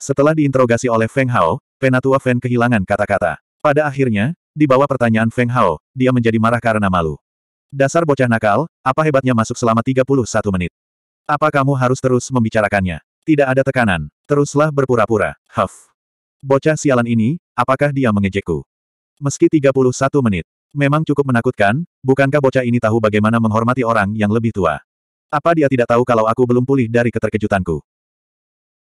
Setelah diinterogasi oleh Feng Hao, Penatua Feng kehilangan kata-kata. Pada akhirnya, di bawah pertanyaan Feng Hao, dia menjadi marah karena malu. Dasar bocah nakal, apa hebatnya masuk selama 31 menit? Apa kamu harus terus membicarakannya? Tidak ada tekanan, teruslah berpura-pura, huff. Bocah sialan ini, apakah dia mengejekku? Meski 31 menit, memang cukup menakutkan, bukankah bocah ini tahu bagaimana menghormati orang yang lebih tua? Apa dia tidak tahu kalau aku belum pulih dari keterkejutanku?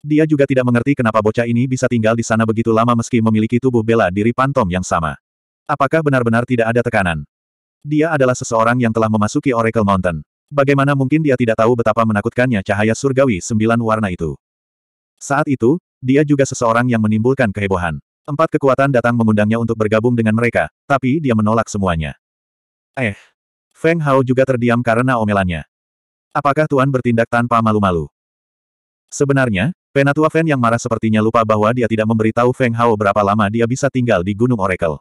Dia juga tidak mengerti kenapa bocah ini bisa tinggal di sana begitu lama meski memiliki tubuh bela diri pantom yang sama. Apakah benar-benar tidak ada tekanan? Dia adalah seseorang yang telah memasuki Oracle Mountain. Bagaimana mungkin dia tidak tahu betapa menakutkannya cahaya surgawi sembilan warna itu? Saat itu, dia juga seseorang yang menimbulkan kehebohan. Empat kekuatan datang mengundangnya untuk bergabung dengan mereka, tapi dia menolak semuanya. Eh. Feng Hao juga terdiam karena omelannya. Apakah Tuan bertindak tanpa malu-malu? Sebenarnya, Penatua Feng yang marah sepertinya lupa bahwa dia tidak memberitahu Feng Hao berapa lama dia bisa tinggal di Gunung Oracle.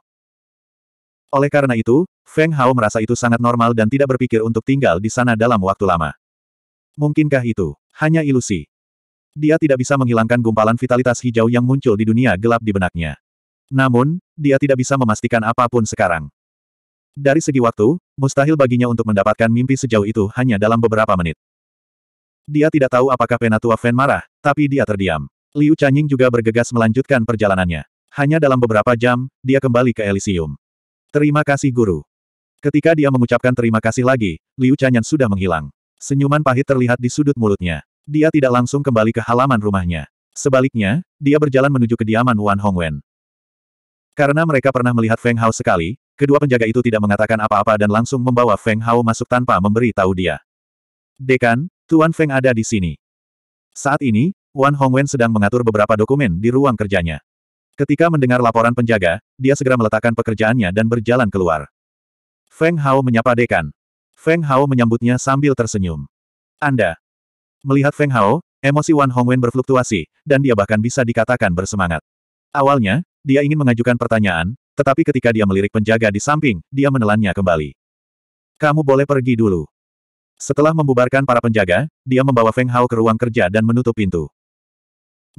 Oleh karena itu, Feng Hao merasa itu sangat normal dan tidak berpikir untuk tinggal di sana dalam waktu lama. Mungkinkah itu hanya ilusi? Dia tidak bisa menghilangkan gumpalan vitalitas hijau yang muncul di dunia gelap di benaknya. Namun, dia tidak bisa memastikan apapun sekarang. Dari segi waktu, mustahil baginya untuk mendapatkan mimpi sejauh itu hanya dalam beberapa menit. Dia tidak tahu apakah Penatua Feng marah, tapi dia terdiam. Liu Chanying juga bergegas melanjutkan perjalanannya. Hanya dalam beberapa jam, dia kembali ke Elysium. Terima kasih guru. Ketika dia mengucapkan terima kasih lagi, Liu Chanyan sudah menghilang. Senyuman pahit terlihat di sudut mulutnya. Dia tidak langsung kembali ke halaman rumahnya. Sebaliknya, dia berjalan menuju kediaman Wan Hongwen. Karena mereka pernah melihat Feng Hao sekali, kedua penjaga itu tidak mengatakan apa-apa dan langsung membawa Feng Hao masuk tanpa memberi tahu dia. Dekan, Tuan Feng ada di sini. Saat ini, Wan Hongwen sedang mengatur beberapa dokumen di ruang kerjanya. Ketika mendengar laporan penjaga, dia segera meletakkan pekerjaannya dan berjalan keluar. Feng Hao menyapa dekan. Feng Hao menyambutnya sambil tersenyum. Anda. Melihat Feng Hao, emosi Wan Hongwen berfluktuasi, dan dia bahkan bisa dikatakan bersemangat. Awalnya, dia ingin mengajukan pertanyaan, tetapi ketika dia melirik penjaga di samping, dia menelannya kembali. Kamu boleh pergi dulu. Setelah membubarkan para penjaga, dia membawa Feng Hao ke ruang kerja dan menutup pintu.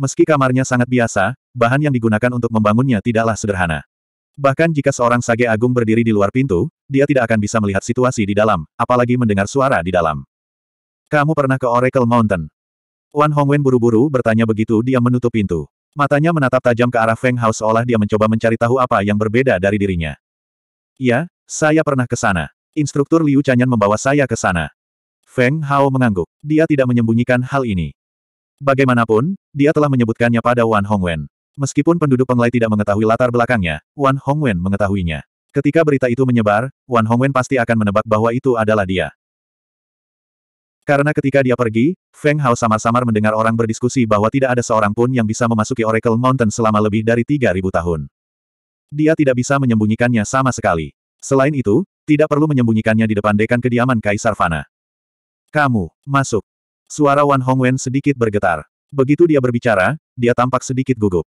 Meski kamarnya sangat biasa, bahan yang digunakan untuk membangunnya tidaklah sederhana. Bahkan jika seorang sage agung berdiri di luar pintu, dia tidak akan bisa melihat situasi di dalam, apalagi mendengar suara di dalam. Kamu pernah ke Oracle Mountain? Wan Hongwen buru-buru bertanya begitu dia menutup pintu. Matanya menatap tajam ke arah Feng Hao seolah dia mencoba mencari tahu apa yang berbeda dari dirinya. Ya, saya pernah ke sana. Instruktur Liu Chanyan membawa saya ke sana. Feng Hao mengangguk. Dia tidak menyembunyikan hal ini. Bagaimanapun, dia telah menyebutkannya pada Wan Hongwen. Meskipun penduduk penglai tidak mengetahui latar belakangnya, Wan Hongwen mengetahuinya. Ketika berita itu menyebar, Wan Hongwen pasti akan menebak bahwa itu adalah dia. Karena ketika dia pergi, Feng Hao samar-samar mendengar orang berdiskusi bahwa tidak ada seorang pun yang bisa memasuki Oracle Mountain selama lebih dari 3.000 tahun. Dia tidak bisa menyembunyikannya sama sekali. Selain itu, tidak perlu menyembunyikannya di depan dekan kediaman Kaisar Fana. Kamu, masuk. Suara Wan Hongwen sedikit bergetar. Begitu dia berbicara, dia tampak sedikit gugup.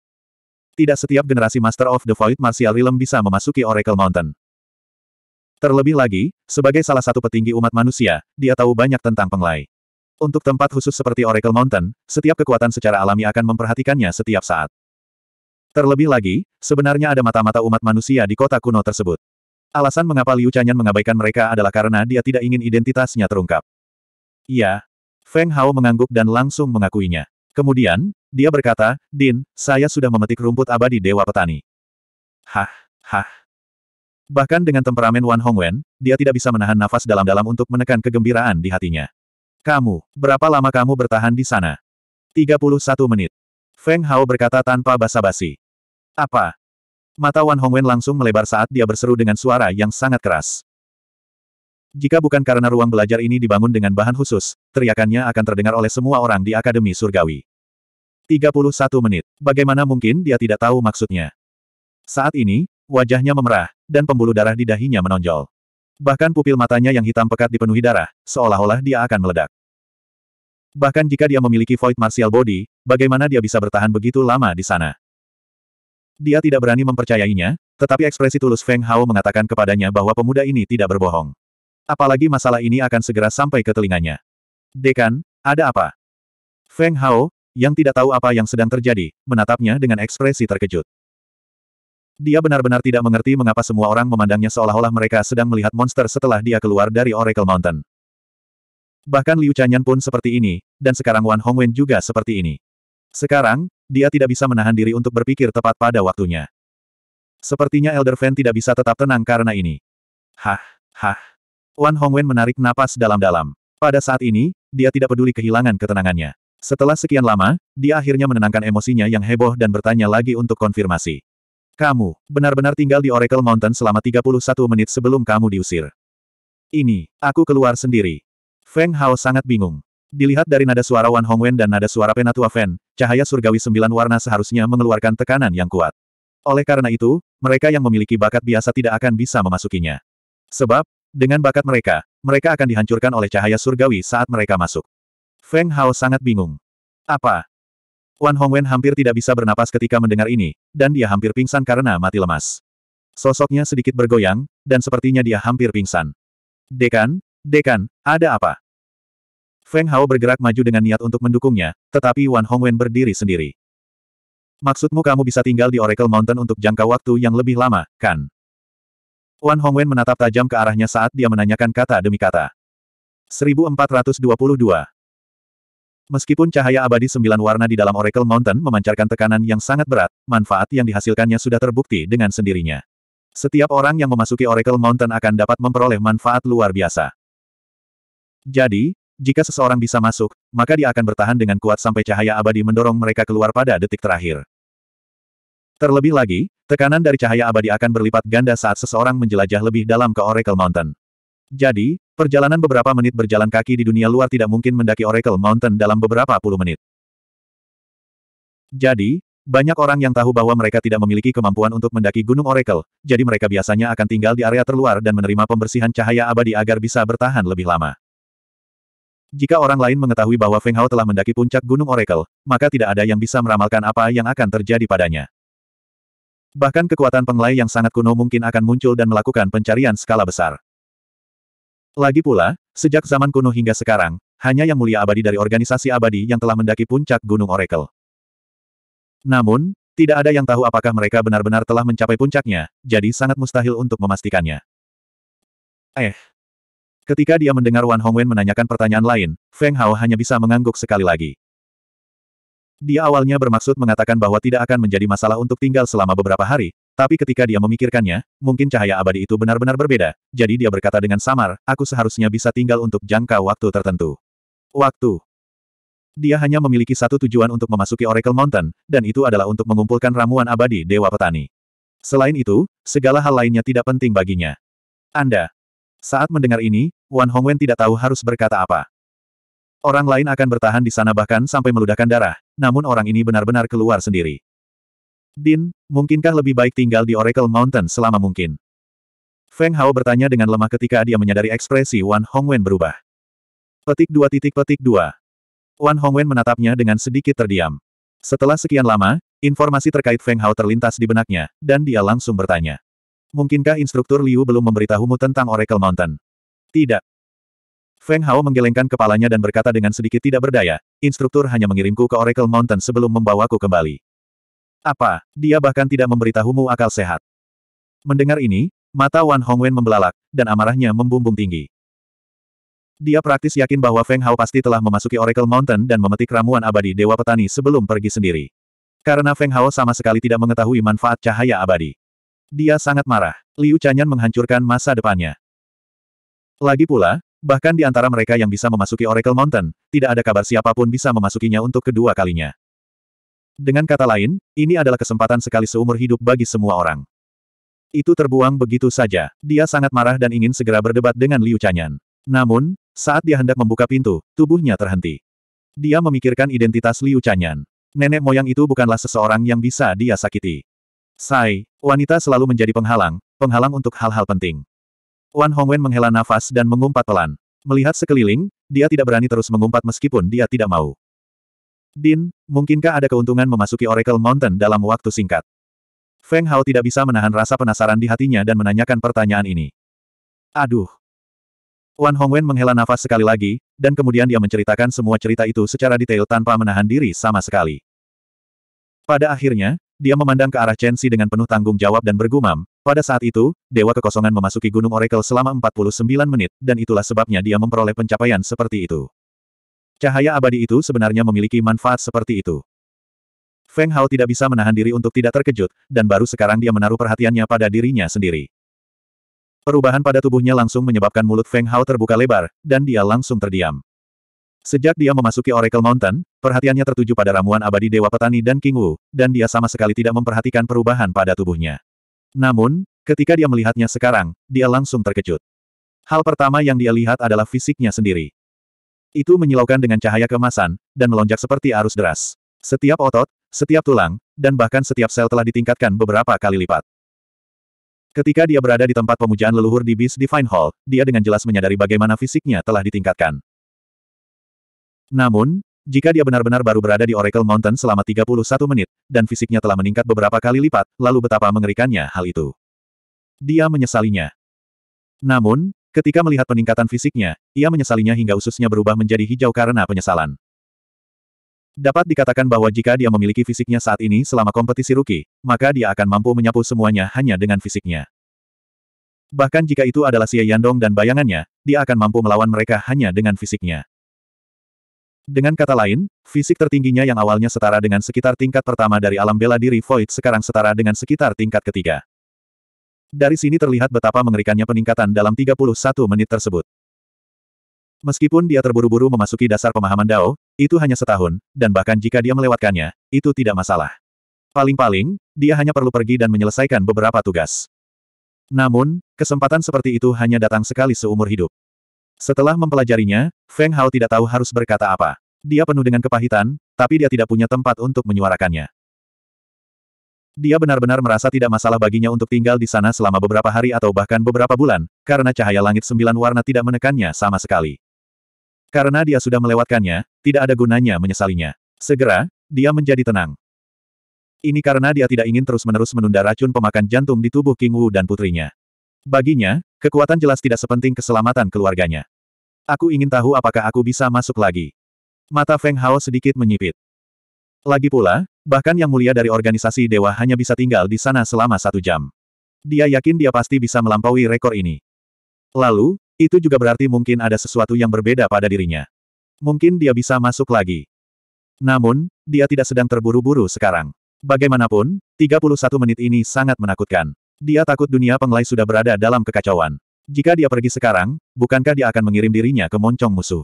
Tidak setiap generasi Master of the Void Martial Realm bisa memasuki Oracle Mountain. Terlebih lagi, sebagai salah satu petinggi umat manusia, dia tahu banyak tentang penglai. Untuk tempat khusus seperti Oracle Mountain, setiap kekuatan secara alami akan memperhatikannya setiap saat. Terlebih lagi, sebenarnya ada mata-mata umat manusia di kota kuno tersebut. Alasan mengapa Liu Chanyan mengabaikan mereka adalah karena dia tidak ingin identitasnya terungkap. Iya. Feng Hao mengangguk dan langsung mengakuinya. Kemudian, dia berkata, Din, saya sudah memetik rumput abadi Dewa Petani. Hah, hah. Bahkan dengan temperamen Wan Hongwen, dia tidak bisa menahan nafas dalam-dalam untuk menekan kegembiraan di hatinya. Kamu, berapa lama kamu bertahan di sana? 31 menit. Feng Hao berkata tanpa basa-basi. Apa? Mata Wan Hongwen langsung melebar saat dia berseru dengan suara yang sangat keras. Jika bukan karena ruang belajar ini dibangun dengan bahan khusus, teriakannya akan terdengar oleh semua orang di Akademi Surgawi. 31 menit. Bagaimana mungkin dia tidak tahu maksudnya? Saat ini, wajahnya memerah, dan pembuluh darah di dahinya menonjol. Bahkan pupil matanya yang hitam pekat dipenuhi darah, seolah-olah dia akan meledak. Bahkan jika dia memiliki Void Martial Body, bagaimana dia bisa bertahan begitu lama di sana? Dia tidak berani mempercayainya, tetapi ekspresi tulus Feng Hao mengatakan kepadanya bahwa pemuda ini tidak berbohong. Apalagi masalah ini akan segera sampai ke telinganya. Dekan, ada apa? Feng Hao, yang tidak tahu apa yang sedang terjadi, menatapnya dengan ekspresi terkejut. Dia benar-benar tidak mengerti mengapa semua orang memandangnya seolah-olah mereka sedang melihat monster setelah dia keluar dari Oracle Mountain. Bahkan Liu Chanyan pun seperti ini, dan sekarang Wan Hongwen juga seperti ini. Sekarang, dia tidak bisa menahan diri untuk berpikir tepat pada waktunya. Sepertinya Elder Fan tidak bisa tetap tenang karena ini. Hah, hah. Wan Hongwen menarik napas dalam-dalam. Pada saat ini, dia tidak peduli kehilangan ketenangannya. Setelah sekian lama, dia akhirnya menenangkan emosinya yang heboh dan bertanya lagi untuk konfirmasi. Kamu, benar-benar tinggal di Oracle Mountain selama 31 menit sebelum kamu diusir. Ini, aku keluar sendiri. Feng Hao sangat bingung. Dilihat dari nada suara Wan Hongwen dan nada suara Penatua Fen, cahaya surgawi sembilan warna seharusnya mengeluarkan tekanan yang kuat. Oleh karena itu, mereka yang memiliki bakat biasa tidak akan bisa memasukinya. Sebab, dengan bakat mereka, mereka akan dihancurkan oleh cahaya surgawi saat mereka masuk. Feng Hao sangat bingung. Apa? Wan Hongwen hampir tidak bisa bernapas ketika mendengar ini, dan dia hampir pingsan karena mati lemas. Sosoknya sedikit bergoyang, dan sepertinya dia hampir pingsan. Dekan, Dekan, ada apa? Feng Hao bergerak maju dengan niat untuk mendukungnya, tetapi Wan Hongwen berdiri sendiri. Maksudmu kamu bisa tinggal di Oracle Mountain untuk jangka waktu yang lebih lama, kan? Wan Hongwen menatap tajam ke arahnya saat dia menanyakan kata demi kata. 1422 Meskipun cahaya abadi sembilan warna di dalam Oracle Mountain memancarkan tekanan yang sangat berat, manfaat yang dihasilkannya sudah terbukti dengan sendirinya. Setiap orang yang memasuki Oracle Mountain akan dapat memperoleh manfaat luar biasa. Jadi, jika seseorang bisa masuk, maka dia akan bertahan dengan kuat sampai cahaya abadi mendorong mereka keluar pada detik terakhir. Terlebih lagi, tekanan dari cahaya abadi akan berlipat ganda saat seseorang menjelajah lebih dalam ke Oracle Mountain. Jadi, perjalanan beberapa menit berjalan kaki di dunia luar tidak mungkin mendaki Oracle Mountain dalam beberapa puluh menit. Jadi, banyak orang yang tahu bahwa mereka tidak memiliki kemampuan untuk mendaki Gunung Oracle, jadi mereka biasanya akan tinggal di area terluar dan menerima pembersihan cahaya abadi agar bisa bertahan lebih lama. Jika orang lain mengetahui bahwa Feng Hao telah mendaki puncak Gunung Oracle, maka tidak ada yang bisa meramalkan apa yang akan terjadi padanya. Bahkan kekuatan penglai yang sangat kuno mungkin akan muncul dan melakukan pencarian skala besar. Lagi pula, sejak zaman kuno hingga sekarang, hanya yang mulia abadi dari organisasi abadi yang telah mendaki puncak Gunung Oracle. Namun, tidak ada yang tahu apakah mereka benar-benar telah mencapai puncaknya, jadi sangat mustahil untuk memastikannya. Eh. Ketika dia mendengar Wan Hongwen menanyakan pertanyaan lain, Feng Hao hanya bisa mengangguk sekali lagi. Dia awalnya bermaksud mengatakan bahwa tidak akan menjadi masalah untuk tinggal selama beberapa hari, tapi ketika dia memikirkannya, mungkin cahaya abadi itu benar-benar berbeda, jadi dia berkata dengan samar, aku seharusnya bisa tinggal untuk jangka waktu tertentu. Waktu. Dia hanya memiliki satu tujuan untuk memasuki Oracle Mountain, dan itu adalah untuk mengumpulkan ramuan abadi Dewa Petani. Selain itu, segala hal lainnya tidak penting baginya. Anda. Saat mendengar ini, Wan Hongwen tidak tahu harus berkata apa. Orang lain akan bertahan di sana bahkan sampai meludahkan darah, namun orang ini benar-benar keluar sendiri. Din, mungkinkah lebih baik tinggal di Oracle Mountain selama mungkin? Feng Hao bertanya dengan lemah ketika dia menyadari ekspresi Wan Hongwen berubah. Petik dua titik petik dua. Wan Hongwen menatapnya dengan sedikit terdiam. Setelah sekian lama, informasi terkait Feng Hao terlintas di benaknya, dan dia langsung bertanya. Mungkinkah instruktur Liu belum memberitahumu tentang Oracle Mountain? Tidak, Feng Hao menggelengkan kepalanya dan berkata dengan sedikit tidak berdaya, instruktur hanya mengirimku ke Oracle Mountain sebelum membawaku kembali. Apa, dia bahkan tidak memberitahumu akal sehat. Mendengar ini, mata Wan Hongwen membelalak, dan amarahnya membumbung tinggi. Dia praktis yakin bahwa Feng Hao pasti telah memasuki Oracle Mountain dan memetik ramuan abadi Dewa Petani sebelum pergi sendiri. Karena Feng Hao sama sekali tidak mengetahui manfaat cahaya abadi. Dia sangat marah. Liu Chanyan menghancurkan masa depannya. Lagi pula, Bahkan di antara mereka yang bisa memasuki Oracle Mountain, tidak ada kabar siapapun bisa memasukinya untuk kedua kalinya. Dengan kata lain, ini adalah kesempatan sekali seumur hidup bagi semua orang. Itu terbuang begitu saja. Dia sangat marah dan ingin segera berdebat dengan Liu Chanyan. Namun, saat dia hendak membuka pintu, tubuhnya terhenti. Dia memikirkan identitas Liu Chanyan. Nenek moyang itu bukanlah seseorang yang bisa dia sakiti. Sai, wanita selalu menjadi penghalang, penghalang untuk hal-hal penting. Wan Hongwen menghela nafas dan mengumpat pelan. Melihat sekeliling, dia tidak berani terus mengumpat meskipun dia tidak mau. Din, mungkinkah ada keuntungan memasuki Oracle Mountain dalam waktu singkat? Feng Hao tidak bisa menahan rasa penasaran di hatinya dan menanyakan pertanyaan ini. Aduh. Wan Hongwen menghela nafas sekali lagi, dan kemudian dia menceritakan semua cerita itu secara detail tanpa menahan diri sama sekali. Pada akhirnya, dia memandang ke arah Chen Xi dengan penuh tanggung jawab dan bergumam, pada saat itu, Dewa Kekosongan memasuki Gunung Oracle selama 49 menit, dan itulah sebabnya dia memperoleh pencapaian seperti itu. Cahaya abadi itu sebenarnya memiliki manfaat seperti itu. Feng Hao tidak bisa menahan diri untuk tidak terkejut, dan baru sekarang dia menaruh perhatiannya pada dirinya sendiri. Perubahan pada tubuhnya langsung menyebabkan mulut Feng Hao terbuka lebar, dan dia langsung terdiam. Sejak dia memasuki Oracle Mountain, perhatiannya tertuju pada ramuan abadi Dewa Petani dan King Wu, dan dia sama sekali tidak memperhatikan perubahan pada tubuhnya. Namun, ketika dia melihatnya sekarang, dia langsung terkejut. Hal pertama yang dia lihat adalah fisiknya sendiri. Itu menyilaukan dengan cahaya kemasan, dan melonjak seperti arus deras. Setiap otot, setiap tulang, dan bahkan setiap sel telah ditingkatkan beberapa kali lipat. Ketika dia berada di tempat pemujaan leluhur di Beast Divine Hall, dia dengan jelas menyadari bagaimana fisiknya telah ditingkatkan. Namun, jika dia benar-benar baru berada di Oracle Mountain selama 31 menit, dan fisiknya telah meningkat beberapa kali lipat, lalu betapa mengerikannya hal itu. Dia menyesalinya. Namun, ketika melihat peningkatan fisiknya, ia menyesalinya hingga ususnya berubah menjadi hijau karena penyesalan. Dapat dikatakan bahwa jika dia memiliki fisiknya saat ini selama kompetisi rookie, maka dia akan mampu menyapu semuanya hanya dengan fisiknya. Bahkan jika itu adalah Xie Yandong dan bayangannya, dia akan mampu melawan mereka hanya dengan fisiknya. Dengan kata lain, fisik tertingginya yang awalnya setara dengan sekitar tingkat pertama dari alam bela diri Void sekarang setara dengan sekitar tingkat ketiga. Dari sini terlihat betapa mengerikannya peningkatan dalam 31 menit tersebut. Meskipun dia terburu-buru memasuki dasar pemahaman Dao, itu hanya setahun, dan bahkan jika dia melewatkannya, itu tidak masalah. Paling-paling, dia hanya perlu pergi dan menyelesaikan beberapa tugas. Namun, kesempatan seperti itu hanya datang sekali seumur hidup. Setelah mempelajarinya, Feng Hao tidak tahu harus berkata apa. Dia penuh dengan kepahitan, tapi dia tidak punya tempat untuk menyuarakannya. Dia benar-benar merasa tidak masalah baginya untuk tinggal di sana selama beberapa hari atau bahkan beberapa bulan, karena cahaya langit sembilan warna tidak menekannya sama sekali. Karena dia sudah melewatkannya, tidak ada gunanya menyesalinya. Segera, dia menjadi tenang. Ini karena dia tidak ingin terus-menerus menunda racun pemakan jantung di tubuh King Wu dan putrinya. Baginya, kekuatan jelas tidak sepenting keselamatan keluarganya. Aku ingin tahu apakah aku bisa masuk lagi. Mata Feng Hao sedikit menyipit. Lagi pula, bahkan yang mulia dari organisasi dewa hanya bisa tinggal di sana selama satu jam. Dia yakin dia pasti bisa melampaui rekor ini. Lalu, itu juga berarti mungkin ada sesuatu yang berbeda pada dirinya. Mungkin dia bisa masuk lagi. Namun, dia tidak sedang terburu-buru sekarang. Bagaimanapun, 31 menit ini sangat menakutkan. Dia takut dunia penglai sudah berada dalam kekacauan. Jika dia pergi sekarang, bukankah dia akan mengirim dirinya ke moncong musuh?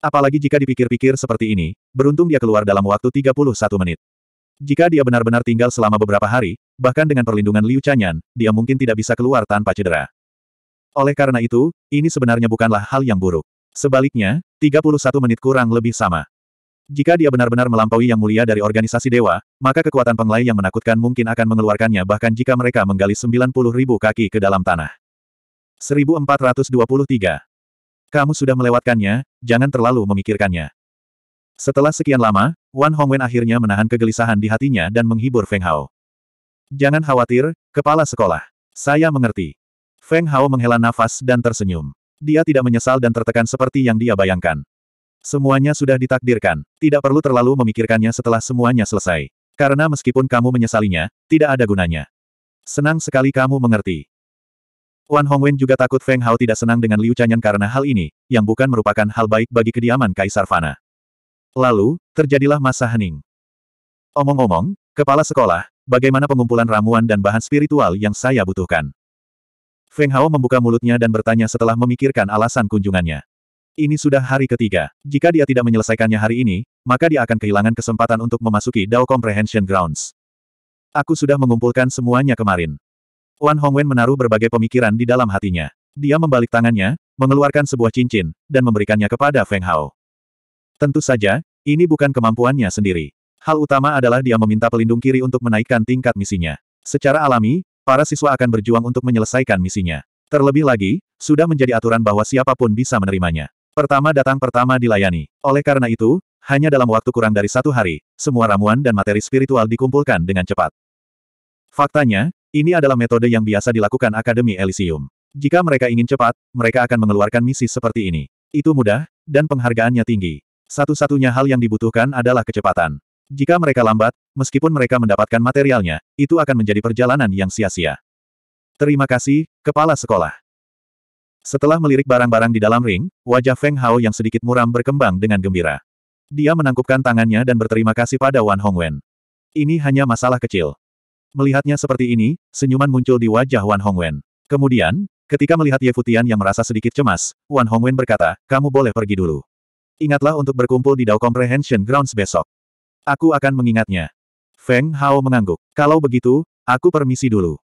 Apalagi jika dipikir-pikir seperti ini, beruntung dia keluar dalam waktu 31 menit. Jika dia benar-benar tinggal selama beberapa hari, bahkan dengan perlindungan Liu Chanyan, dia mungkin tidak bisa keluar tanpa cedera. Oleh karena itu, ini sebenarnya bukanlah hal yang buruk. Sebaliknya, 31 menit kurang lebih sama. Jika dia benar-benar melampaui yang mulia dari organisasi dewa, maka kekuatan penglai yang menakutkan mungkin akan mengeluarkannya bahkan jika mereka menggali 90 kaki ke dalam tanah. 1423. Kamu sudah melewatkannya, jangan terlalu memikirkannya. Setelah sekian lama, Wan Hongwen akhirnya menahan kegelisahan di hatinya dan menghibur Feng Hao. Jangan khawatir, kepala sekolah. Saya mengerti. Feng Hao menghela nafas dan tersenyum. Dia tidak menyesal dan tertekan seperti yang dia bayangkan. Semuanya sudah ditakdirkan, tidak perlu terlalu memikirkannya setelah semuanya selesai. Karena meskipun kamu menyesalinya, tidak ada gunanya. Senang sekali kamu mengerti. Wan Hongwen juga takut Feng Hao tidak senang dengan Liu Chanyan karena hal ini, yang bukan merupakan hal baik bagi kediaman Kaisar Fana. Lalu, terjadilah masa hening. Omong-omong, kepala sekolah, bagaimana pengumpulan ramuan dan bahan spiritual yang saya butuhkan? Feng Hao membuka mulutnya dan bertanya setelah memikirkan alasan kunjungannya. Ini sudah hari ketiga. Jika dia tidak menyelesaikannya hari ini, maka dia akan kehilangan kesempatan untuk memasuki Dao Comprehension Grounds. Aku sudah mengumpulkan semuanya kemarin. Wan Hongwen menaruh berbagai pemikiran di dalam hatinya. Dia membalik tangannya, mengeluarkan sebuah cincin, dan memberikannya kepada Feng Hao. Tentu saja, ini bukan kemampuannya sendiri. Hal utama adalah dia meminta pelindung kiri untuk menaikkan tingkat misinya. Secara alami, para siswa akan berjuang untuk menyelesaikan misinya. Terlebih lagi, sudah menjadi aturan bahwa siapapun bisa menerimanya. Pertama datang pertama dilayani. Oleh karena itu, hanya dalam waktu kurang dari satu hari, semua ramuan dan materi spiritual dikumpulkan dengan cepat. Faktanya, ini adalah metode yang biasa dilakukan Akademi Elysium. Jika mereka ingin cepat, mereka akan mengeluarkan misi seperti ini. Itu mudah, dan penghargaannya tinggi. Satu-satunya hal yang dibutuhkan adalah kecepatan. Jika mereka lambat, meskipun mereka mendapatkan materialnya, itu akan menjadi perjalanan yang sia-sia. Terima kasih, Kepala Sekolah. Setelah melirik barang-barang di dalam ring, wajah Feng Hao yang sedikit muram berkembang dengan gembira. Dia menangkupkan tangannya dan berterima kasih pada Wan Hongwen. Ini hanya masalah kecil. Melihatnya seperti ini, senyuman muncul di wajah Wan Hongwen. Kemudian, ketika melihat Ye Futian yang merasa sedikit cemas, Wan Hongwen berkata, kamu boleh pergi dulu. Ingatlah untuk berkumpul di Dao Comprehension Grounds besok. Aku akan mengingatnya. Feng Hao mengangguk. Kalau begitu, aku permisi dulu.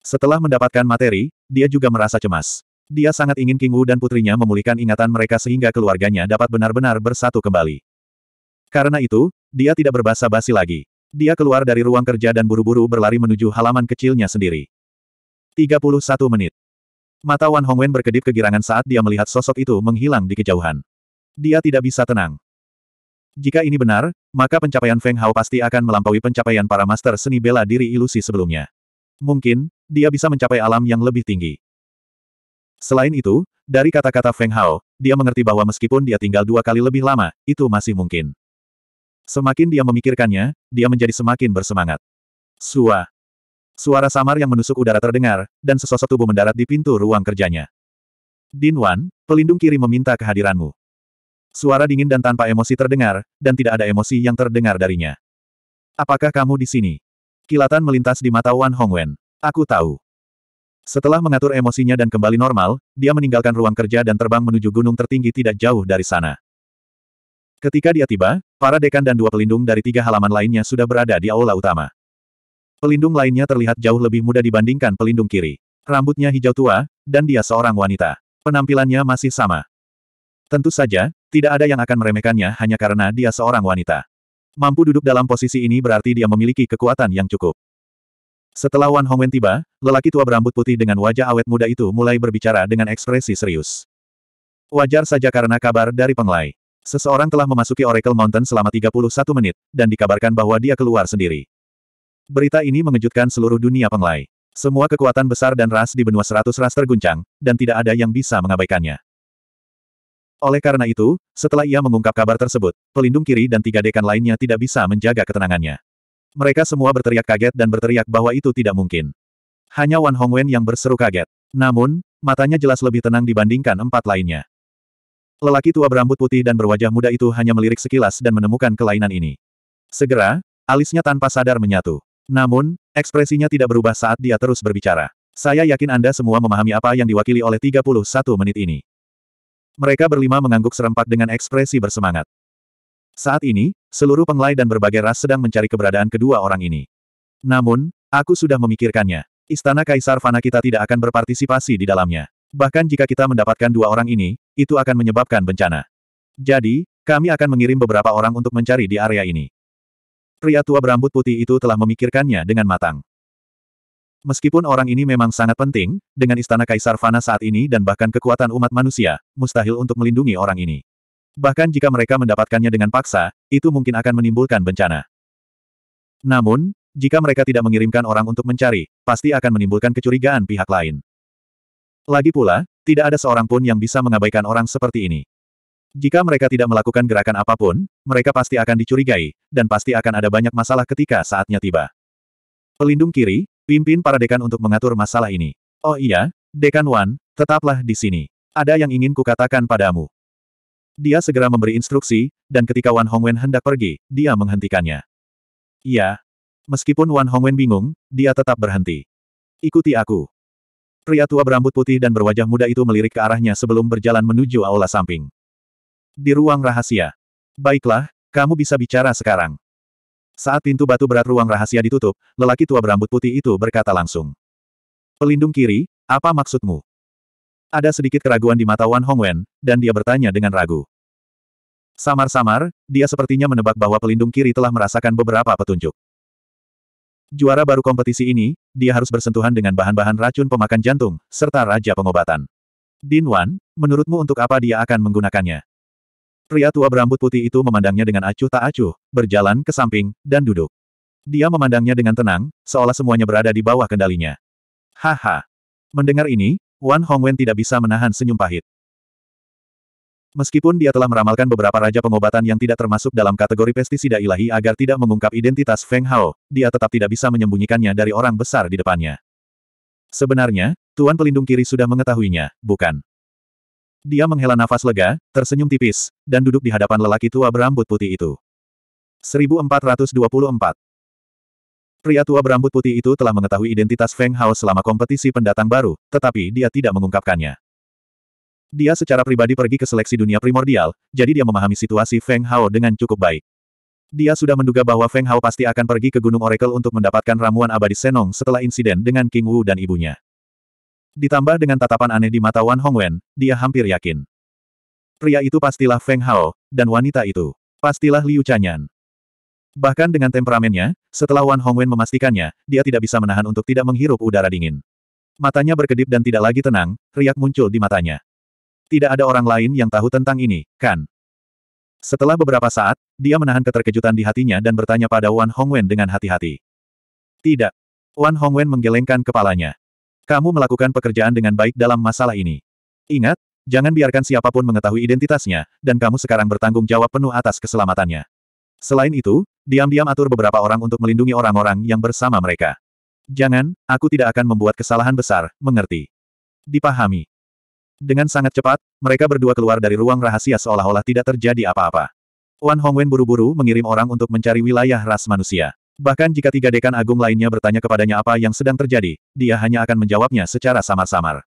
Setelah mendapatkan materi, dia juga merasa cemas. Dia sangat ingin King Wu dan putrinya memulihkan ingatan mereka sehingga keluarganya dapat benar-benar bersatu kembali. Karena itu, dia tidak berbahasa basi lagi. Dia keluar dari ruang kerja dan buru-buru berlari menuju halaman kecilnya sendiri. 31 menit. Mata Wan Hongwen berkedip kegirangan saat dia melihat sosok itu menghilang di kejauhan. Dia tidak bisa tenang. Jika ini benar, maka pencapaian Feng Hao pasti akan melampaui pencapaian para master seni bela diri ilusi sebelumnya. Mungkin, dia bisa mencapai alam yang lebih tinggi. Selain itu, dari kata-kata Feng Hao, dia mengerti bahwa meskipun dia tinggal dua kali lebih lama, itu masih mungkin. Semakin dia memikirkannya, dia menjadi semakin bersemangat. Sua. Suara samar yang menusuk udara terdengar, dan sesosok tubuh mendarat di pintu ruang kerjanya. Din Wan, pelindung kiri meminta kehadiranmu. Suara dingin dan tanpa emosi terdengar, dan tidak ada emosi yang terdengar darinya. Apakah kamu di sini? Kilatan melintas di mata Wan Hongwen. Aku tahu. Setelah mengatur emosinya dan kembali normal, dia meninggalkan ruang kerja dan terbang menuju gunung tertinggi tidak jauh dari sana. Ketika dia tiba, para dekan dan dua pelindung dari tiga halaman lainnya sudah berada di aula utama. Pelindung lainnya terlihat jauh lebih muda dibandingkan pelindung kiri. Rambutnya hijau tua, dan dia seorang wanita. Penampilannya masih sama. Tentu saja, tidak ada yang akan meremehkannya hanya karena dia seorang wanita. Mampu duduk dalam posisi ini berarti dia memiliki kekuatan yang cukup. Setelah Wan Hongwen tiba, lelaki tua berambut putih dengan wajah awet muda itu mulai berbicara dengan ekspresi serius. Wajar saja karena kabar dari Penglai. Seseorang telah memasuki Oracle Mountain selama 31 menit, dan dikabarkan bahwa dia keluar sendiri. Berita ini mengejutkan seluruh dunia Penglai. Semua kekuatan besar dan ras di benua seratus ras terguncang, dan tidak ada yang bisa mengabaikannya. Oleh karena itu, setelah ia mengungkap kabar tersebut, pelindung kiri dan tiga dekan lainnya tidak bisa menjaga ketenangannya. Mereka semua berteriak kaget dan berteriak bahwa itu tidak mungkin. Hanya Wan Hongwen yang berseru kaget. Namun, matanya jelas lebih tenang dibandingkan empat lainnya. Lelaki tua berambut putih dan berwajah muda itu hanya melirik sekilas dan menemukan kelainan ini. Segera, alisnya tanpa sadar menyatu. Namun, ekspresinya tidak berubah saat dia terus berbicara. Saya yakin Anda semua memahami apa yang diwakili oleh 31 menit ini. Mereka berlima mengangguk serempak dengan ekspresi bersemangat. Saat ini, seluruh penglai dan berbagai ras sedang mencari keberadaan kedua orang ini. Namun, aku sudah memikirkannya. Istana Kaisar Fana kita tidak akan berpartisipasi di dalamnya. Bahkan jika kita mendapatkan dua orang ini, itu akan menyebabkan bencana. Jadi, kami akan mengirim beberapa orang untuk mencari di area ini. Pria tua berambut putih itu telah memikirkannya dengan matang. Meskipun orang ini memang sangat penting, dengan istana Kaisar Fana saat ini dan bahkan kekuatan umat manusia, mustahil untuk melindungi orang ini. Bahkan jika mereka mendapatkannya dengan paksa, itu mungkin akan menimbulkan bencana. Namun, jika mereka tidak mengirimkan orang untuk mencari, pasti akan menimbulkan kecurigaan pihak lain. Lagi pula, tidak ada seorang pun yang bisa mengabaikan orang seperti ini. Jika mereka tidak melakukan gerakan apapun, mereka pasti akan dicurigai, dan pasti akan ada banyak masalah ketika saatnya tiba. Pelindung kiri, pimpin para dekan untuk mengatur masalah ini. Oh iya, Dekan Wan, tetaplah di sini. Ada yang ingin kukatakan padamu. Dia segera memberi instruksi, dan ketika Wan Hongwen hendak pergi, dia menghentikannya. Ya, Meskipun Wan Hongwen bingung, dia tetap berhenti. Ikuti aku. Pria tua berambut putih dan berwajah muda itu melirik ke arahnya sebelum berjalan menuju aula samping. Di ruang rahasia. Baiklah, kamu bisa bicara sekarang. Saat pintu batu berat ruang rahasia ditutup, lelaki tua berambut putih itu berkata langsung. Pelindung kiri, apa maksudmu? Ada sedikit keraguan di mata Wan Hongwen, dan dia bertanya dengan ragu. Samar-samar, dia sepertinya menebak bahwa pelindung kiri telah merasakan beberapa petunjuk. Juara baru kompetisi ini, dia harus bersentuhan dengan bahan-bahan racun pemakan jantung, serta raja pengobatan. Din Wan, menurutmu untuk apa dia akan menggunakannya? Pria tua berambut putih itu memandangnya dengan acuh tak acuh, berjalan ke samping, dan duduk. Dia memandangnya dengan tenang, seolah semuanya berada di bawah kendalinya. Haha. Mendengar ini, Wan Hongwen tidak bisa menahan senyum pahit. Meskipun dia telah meramalkan beberapa raja pengobatan yang tidak termasuk dalam kategori pestisida ilahi agar tidak mengungkap identitas Feng Hao, dia tetap tidak bisa menyembunyikannya dari orang besar di depannya. Sebenarnya, Tuan Pelindung Kiri sudah mengetahuinya, bukan? Dia menghela nafas lega, tersenyum tipis, dan duduk di hadapan lelaki tua berambut putih itu. 1424 Pria tua berambut putih itu telah mengetahui identitas Feng Hao selama kompetisi pendatang baru, tetapi dia tidak mengungkapkannya. Dia secara pribadi pergi ke seleksi dunia primordial, jadi dia memahami situasi Feng Hao dengan cukup baik. Dia sudah menduga bahwa Feng Hao pasti akan pergi ke Gunung Oracle untuk mendapatkan ramuan abadi Senong setelah insiden dengan King Wu dan ibunya. Ditambah dengan tatapan aneh di mata Wan Hongwen, dia hampir yakin. Pria itu pastilah Feng Hao, dan wanita itu pastilah Liu Chanyan. Bahkan dengan temperamennya, setelah Wan Hongwen memastikannya, dia tidak bisa menahan untuk tidak menghirup udara dingin. Matanya berkedip dan tidak lagi tenang, riak muncul di matanya. Tidak ada orang lain yang tahu tentang ini, kan? Setelah beberapa saat, dia menahan keterkejutan di hatinya dan bertanya pada Wan Hongwen dengan hati-hati. Tidak. Wan Hongwen menggelengkan kepalanya. Kamu melakukan pekerjaan dengan baik dalam masalah ini. Ingat, jangan biarkan siapapun mengetahui identitasnya, dan kamu sekarang bertanggung jawab penuh atas keselamatannya. Selain itu, diam-diam atur beberapa orang untuk melindungi orang-orang yang bersama mereka. Jangan, aku tidak akan membuat kesalahan besar, mengerti. Dipahami. Dengan sangat cepat, mereka berdua keluar dari ruang rahasia seolah-olah tidak terjadi apa-apa. Wan Hongwen buru-buru mengirim orang untuk mencari wilayah ras manusia. Bahkan jika tiga dekan agung lainnya bertanya kepadanya apa yang sedang terjadi, dia hanya akan menjawabnya secara samar-samar.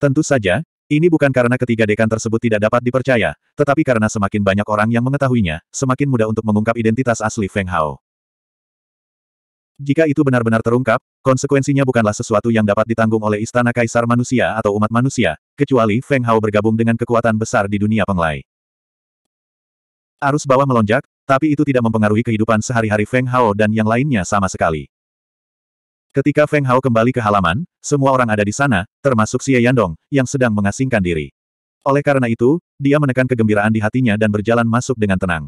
Tentu saja, ini bukan karena ketiga dekan tersebut tidak dapat dipercaya, tetapi karena semakin banyak orang yang mengetahuinya, semakin mudah untuk mengungkap identitas asli Feng Hao. Jika itu benar-benar terungkap, konsekuensinya bukanlah sesuatu yang dapat ditanggung oleh istana kaisar manusia atau umat manusia, kecuali Feng Hao bergabung dengan kekuatan besar di dunia penglai. Arus bawah melonjak, tapi itu tidak mempengaruhi kehidupan sehari-hari Feng Hao dan yang lainnya sama sekali. Ketika Feng Hao kembali ke halaman, semua orang ada di sana, termasuk Xie Yandong, yang sedang mengasingkan diri. Oleh karena itu, dia menekan kegembiraan di hatinya dan berjalan masuk dengan tenang.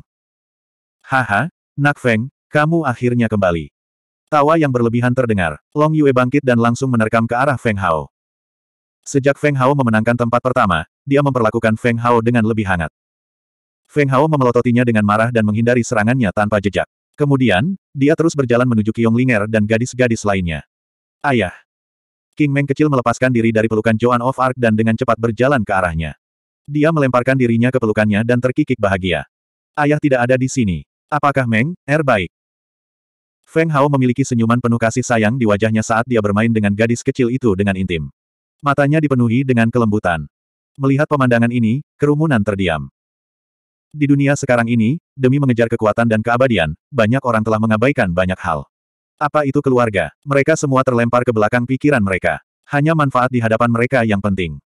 Haha, Nak Feng, kamu akhirnya kembali. Tawa yang berlebihan terdengar. Long Yue bangkit dan langsung menerkam ke arah Feng Hao. Sejak Feng Hao memenangkan tempat pertama, dia memperlakukan Feng Hao dengan lebih hangat. Feng Hao memelototinya dengan marah dan menghindari serangannya tanpa jejak. Kemudian, dia terus berjalan menuju Qiong Linger dan gadis-gadis lainnya. Ayah. King Meng kecil melepaskan diri dari pelukan Joan of Arc dan dengan cepat berjalan ke arahnya. Dia melemparkan dirinya ke pelukannya dan terkikik bahagia. Ayah tidak ada di sini. Apakah Meng, er baik? Feng Hao memiliki senyuman penuh kasih sayang di wajahnya saat dia bermain dengan gadis kecil itu dengan intim. Matanya dipenuhi dengan kelembutan. Melihat pemandangan ini, kerumunan terdiam. Di dunia sekarang ini, demi mengejar kekuatan dan keabadian, banyak orang telah mengabaikan banyak hal. Apa itu keluarga? Mereka semua terlempar ke belakang pikiran mereka. Hanya manfaat di hadapan mereka yang penting.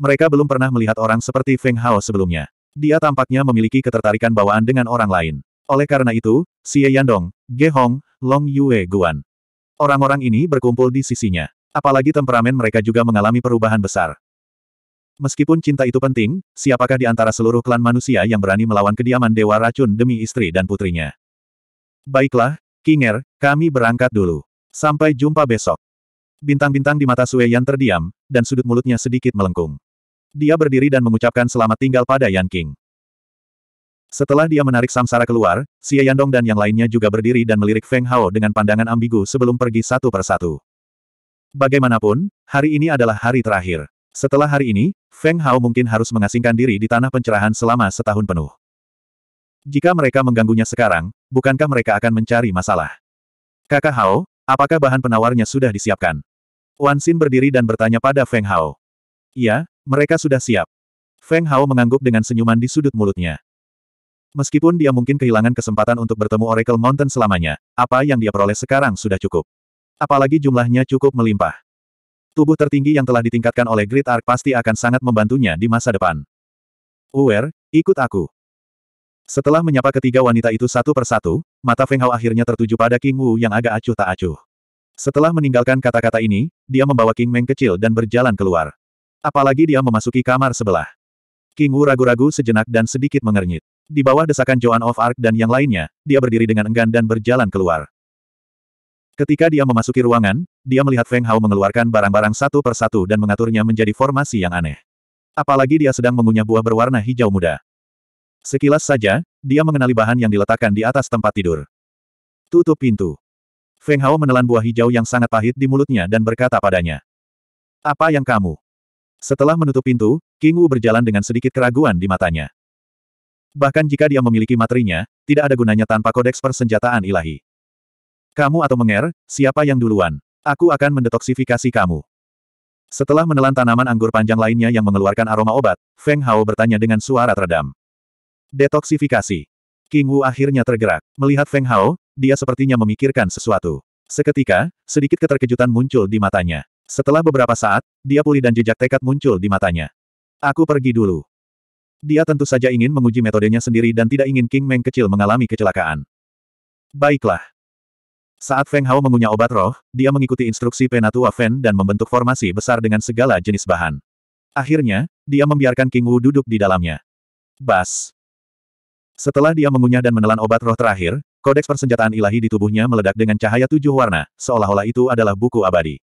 Mereka belum pernah melihat orang seperti Feng Hao sebelumnya. Dia tampaknya memiliki ketertarikan bawaan dengan orang lain. Oleh karena itu, Xie Yandong, Ge Hong, Long Yue Guan. Orang-orang ini berkumpul di sisinya. Apalagi temperamen mereka juga mengalami perubahan besar. Meskipun cinta itu penting, siapakah di antara seluruh klan manusia yang berani melawan kediaman Dewa Racun demi istri dan putrinya? Baiklah, Kinger, kami berangkat dulu. Sampai jumpa besok. Bintang-bintang di mata Sue yang terdiam, dan sudut mulutnya sedikit melengkung. Dia berdiri dan mengucapkan selamat tinggal pada Yan King. Setelah dia menarik Samsara keluar, Xie Yandong dan yang lainnya juga berdiri dan melirik Feng Hao dengan pandangan ambigu sebelum pergi satu persatu. Bagaimanapun, hari ini adalah hari terakhir. Setelah hari ini, Feng Hao mungkin harus mengasingkan diri di tanah pencerahan selama setahun penuh. Jika mereka mengganggunya sekarang, bukankah mereka akan mencari masalah? Kakak Hao, apakah bahan penawarnya sudah disiapkan? Wan Xin berdiri dan bertanya pada Feng Hao. Iya, mereka sudah siap. Feng Hao mengangguk dengan senyuman di sudut mulutnya. Meskipun dia mungkin kehilangan kesempatan untuk bertemu Oracle Mountain selamanya, apa yang dia peroleh sekarang sudah cukup. Apalagi jumlahnya cukup melimpah. Tubuh tertinggi yang telah ditingkatkan oleh Great Arc pasti akan sangat membantunya di masa depan. Uwer, ikut aku. Setelah menyapa ketiga wanita itu satu persatu, mata Feng Hao akhirnya tertuju pada King Wu yang agak acuh tak acuh. Setelah meninggalkan kata-kata ini, dia membawa King Meng kecil dan berjalan keluar. Apalagi dia memasuki kamar sebelah. King Wu ragu-ragu sejenak dan sedikit mengernyit. Di bawah desakan Joan of Arc dan yang lainnya, dia berdiri dengan enggan dan berjalan keluar. Ketika dia memasuki ruangan, dia melihat Feng Hao mengeluarkan barang-barang satu persatu dan mengaturnya menjadi formasi yang aneh. Apalagi dia sedang mengunyah buah berwarna hijau muda. Sekilas saja, dia mengenali bahan yang diletakkan di atas tempat tidur. Tutup pintu. Feng Hao menelan buah hijau yang sangat pahit di mulutnya dan berkata padanya. Apa yang kamu? Setelah menutup pintu, King Wu berjalan dengan sedikit keraguan di matanya. Bahkan jika dia memiliki materinya, tidak ada gunanya tanpa kodeks persenjataan ilahi. Kamu atau Menger, siapa yang duluan? Aku akan mendetoksifikasi kamu. Setelah menelan tanaman anggur panjang lainnya yang mengeluarkan aroma obat, Feng Hao bertanya dengan suara teredam. Detoksifikasi. King Wu akhirnya tergerak. Melihat Feng Hao, dia sepertinya memikirkan sesuatu. Seketika, sedikit keterkejutan muncul di matanya. Setelah beberapa saat, dia pulih dan jejak tekad muncul di matanya. Aku pergi dulu. Dia tentu saja ingin menguji metodenya sendiri dan tidak ingin King Meng kecil mengalami kecelakaan. Baiklah. Saat Feng Hao mengunyah obat roh, dia mengikuti instruksi Penatua Fen dan membentuk formasi besar dengan segala jenis bahan. Akhirnya, dia membiarkan King Wu duduk di dalamnya. Bas. Setelah dia mengunyah dan menelan obat roh terakhir, kodeks persenjataan ilahi di tubuhnya meledak dengan cahaya tujuh warna, seolah-olah itu adalah buku abadi.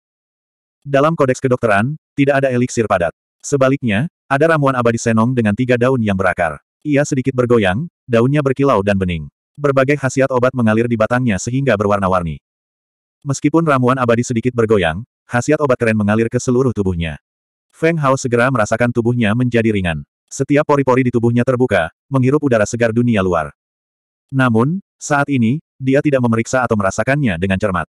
Dalam kodeks kedokteran, tidak ada eliksir padat. Sebaliknya, ada ramuan abadi senong dengan tiga daun yang berakar. Ia sedikit bergoyang, daunnya berkilau dan bening. Berbagai khasiat obat mengalir di batangnya sehingga berwarna-warni. Meskipun ramuan abadi sedikit bergoyang, khasiat obat keren mengalir ke seluruh tubuhnya. Feng Hao segera merasakan tubuhnya menjadi ringan. Setiap pori-pori di tubuhnya terbuka, menghirup udara segar dunia luar. Namun, saat ini, dia tidak memeriksa atau merasakannya dengan cermat.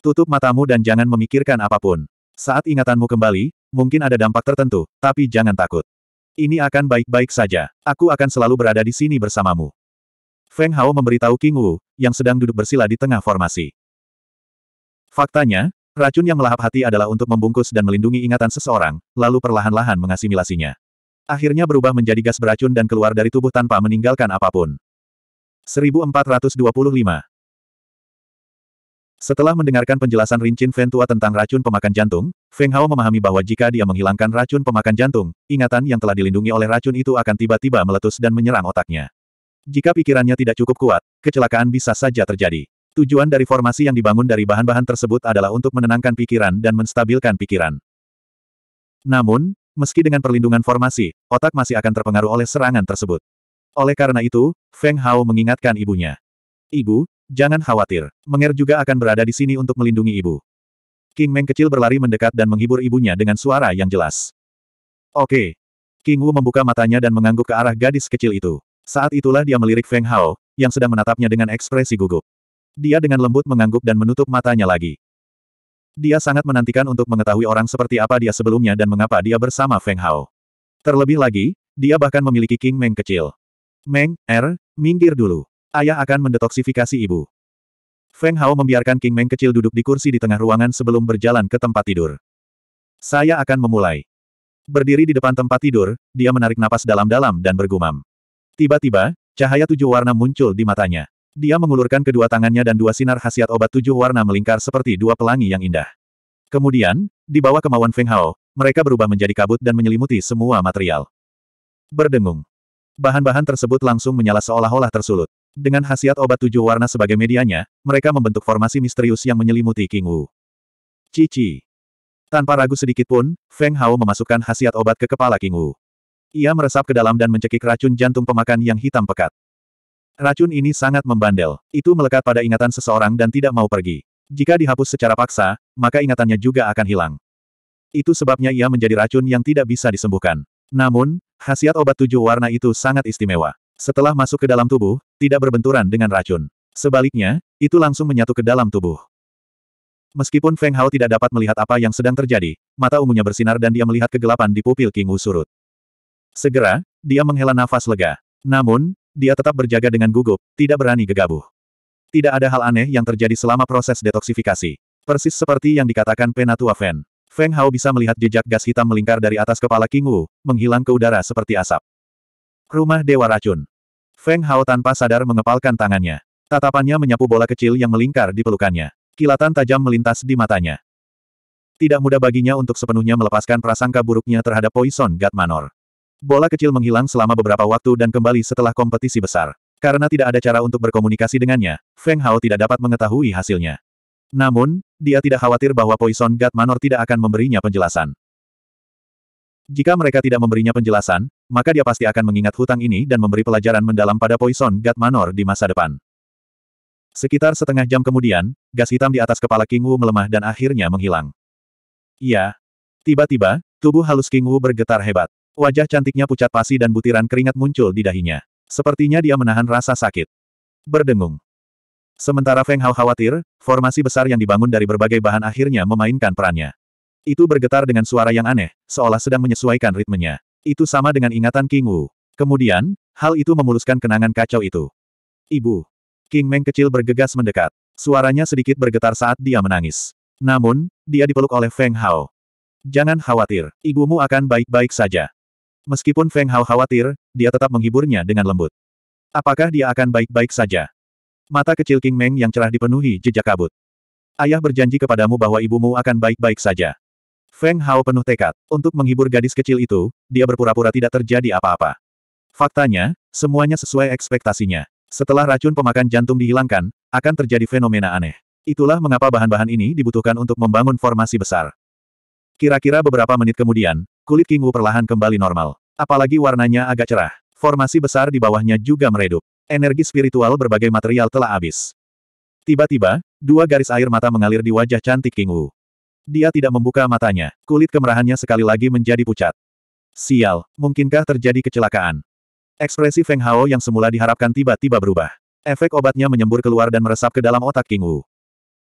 Tutup matamu dan jangan memikirkan apapun. Saat ingatanmu kembali, Mungkin ada dampak tertentu, tapi jangan takut. Ini akan baik-baik saja. Aku akan selalu berada di sini bersamamu. Feng Hao memberitahu King Wu, yang sedang duduk bersila di tengah formasi. Faktanya, racun yang melahap hati adalah untuk membungkus dan melindungi ingatan seseorang, lalu perlahan-lahan mengasimilasinya. Akhirnya berubah menjadi gas beracun dan keluar dari tubuh tanpa meninggalkan apapun. 1425 setelah mendengarkan penjelasan Rincin Ventua tentang racun pemakan jantung, Feng Hao memahami bahwa jika dia menghilangkan racun pemakan jantung, ingatan yang telah dilindungi oleh racun itu akan tiba-tiba meletus dan menyerang otaknya. Jika pikirannya tidak cukup kuat, kecelakaan bisa saja terjadi. Tujuan dari formasi yang dibangun dari bahan-bahan tersebut adalah untuk menenangkan pikiran dan menstabilkan pikiran. Namun, meski dengan perlindungan formasi, otak masih akan terpengaruh oleh serangan tersebut. Oleh karena itu, Feng Hao mengingatkan ibunya. Ibu, Jangan khawatir, Menger juga akan berada di sini untuk melindungi ibu. King Meng kecil berlari mendekat dan menghibur ibunya dengan suara yang jelas. Oke. Okay. King Wu membuka matanya dan mengangguk ke arah gadis kecil itu. Saat itulah dia melirik Feng Hao, yang sedang menatapnya dengan ekspresi gugup. Dia dengan lembut mengangguk dan menutup matanya lagi. Dia sangat menantikan untuk mengetahui orang seperti apa dia sebelumnya dan mengapa dia bersama Feng Hao. Terlebih lagi, dia bahkan memiliki King Meng kecil. Meng, Er, minggir dulu. Ayah akan mendetoksifikasi ibu. Feng Hao membiarkan King Meng kecil duduk di kursi di tengah ruangan sebelum berjalan ke tempat tidur. Saya akan memulai. Berdiri di depan tempat tidur, dia menarik napas dalam-dalam dan bergumam. Tiba-tiba, cahaya tujuh warna muncul di matanya. Dia mengulurkan kedua tangannya dan dua sinar khasiat obat tujuh warna melingkar seperti dua pelangi yang indah. Kemudian, di bawah kemauan Feng Hao, mereka berubah menjadi kabut dan menyelimuti semua material. Berdengung. Bahan-bahan tersebut langsung menyala seolah-olah tersulut. Dengan khasiat obat tujuh warna sebagai medianya, mereka membentuk formasi misterius yang menyelimuti King Wu. Cici. Tanpa ragu sedikit pun, Feng Hao memasukkan khasiat obat ke kepala King Wu. Ia meresap ke dalam dan mencekik racun jantung pemakan yang hitam pekat. Racun ini sangat membandel. Itu melekat pada ingatan seseorang dan tidak mau pergi. Jika dihapus secara paksa, maka ingatannya juga akan hilang. Itu sebabnya ia menjadi racun yang tidak bisa disembuhkan. Namun, khasiat obat tujuh warna itu sangat istimewa. Setelah masuk ke dalam tubuh, tidak berbenturan dengan racun. Sebaliknya, itu langsung menyatu ke dalam tubuh. Meskipun Feng Hao tidak dapat melihat apa yang sedang terjadi, mata ungunya bersinar dan dia melihat kegelapan di pupil King Wu surut. Segera, dia menghela nafas lega. Namun, dia tetap berjaga dengan gugup, tidak berani gegabah. Tidak ada hal aneh yang terjadi selama proses detoksifikasi. Persis seperti yang dikatakan Penatua Fen. Feng Hao bisa melihat jejak gas hitam melingkar dari atas kepala King Wu, menghilang ke udara seperti asap. Rumah Dewa Racun. Feng Hao tanpa sadar mengepalkan tangannya. Tatapannya menyapu bola kecil yang melingkar di pelukannya. Kilatan tajam melintas di matanya. Tidak mudah baginya untuk sepenuhnya melepaskan prasangka buruknya terhadap Poison God Manor. Bola kecil menghilang selama beberapa waktu dan kembali setelah kompetisi besar. Karena tidak ada cara untuk berkomunikasi dengannya, Feng Hao tidak dapat mengetahui hasilnya. Namun, dia tidak khawatir bahwa Poison God Manor tidak akan memberinya penjelasan. Jika mereka tidak memberinya penjelasan, maka dia pasti akan mengingat hutang ini dan memberi pelajaran mendalam pada Poison God Manor di masa depan. Sekitar setengah jam kemudian, gas hitam di atas kepala King Wu melemah dan akhirnya menghilang. Iya. Tiba-tiba, tubuh halus King Wu bergetar hebat. Wajah cantiknya pucat pasi dan butiran keringat muncul di dahinya. Sepertinya dia menahan rasa sakit. Berdengung. Sementara Feng Hao khawatir, formasi besar yang dibangun dari berbagai bahan akhirnya memainkan perannya. Itu bergetar dengan suara yang aneh, seolah sedang menyesuaikan ritmenya. Itu sama dengan ingatan King Wu. Kemudian, hal itu memuluskan kenangan kacau itu. Ibu. King Meng kecil bergegas mendekat. Suaranya sedikit bergetar saat dia menangis. Namun, dia dipeluk oleh Feng Hao. Jangan khawatir, ibumu akan baik-baik saja. Meskipun Feng Hao khawatir, dia tetap menghiburnya dengan lembut. Apakah dia akan baik-baik saja? Mata kecil King Meng yang cerah dipenuhi jejak kabut. Ayah berjanji kepadamu bahwa ibumu akan baik-baik saja. Feng Hao penuh tekad. Untuk menghibur gadis kecil itu, dia berpura-pura tidak terjadi apa-apa. Faktanya, semuanya sesuai ekspektasinya. Setelah racun pemakan jantung dihilangkan, akan terjadi fenomena aneh. Itulah mengapa bahan-bahan ini dibutuhkan untuk membangun formasi besar. Kira-kira beberapa menit kemudian, kulit King Wu perlahan kembali normal. Apalagi warnanya agak cerah. Formasi besar di bawahnya juga meredup. Energi spiritual berbagai material telah habis. Tiba-tiba, dua garis air mata mengalir di wajah cantik King Wu. Dia tidak membuka matanya, kulit kemerahannya sekali lagi menjadi pucat. Sial, mungkinkah terjadi kecelakaan? Ekspresi Feng Hao yang semula diharapkan tiba-tiba berubah. Efek obatnya menyembur keluar dan meresap ke dalam otak King Wu.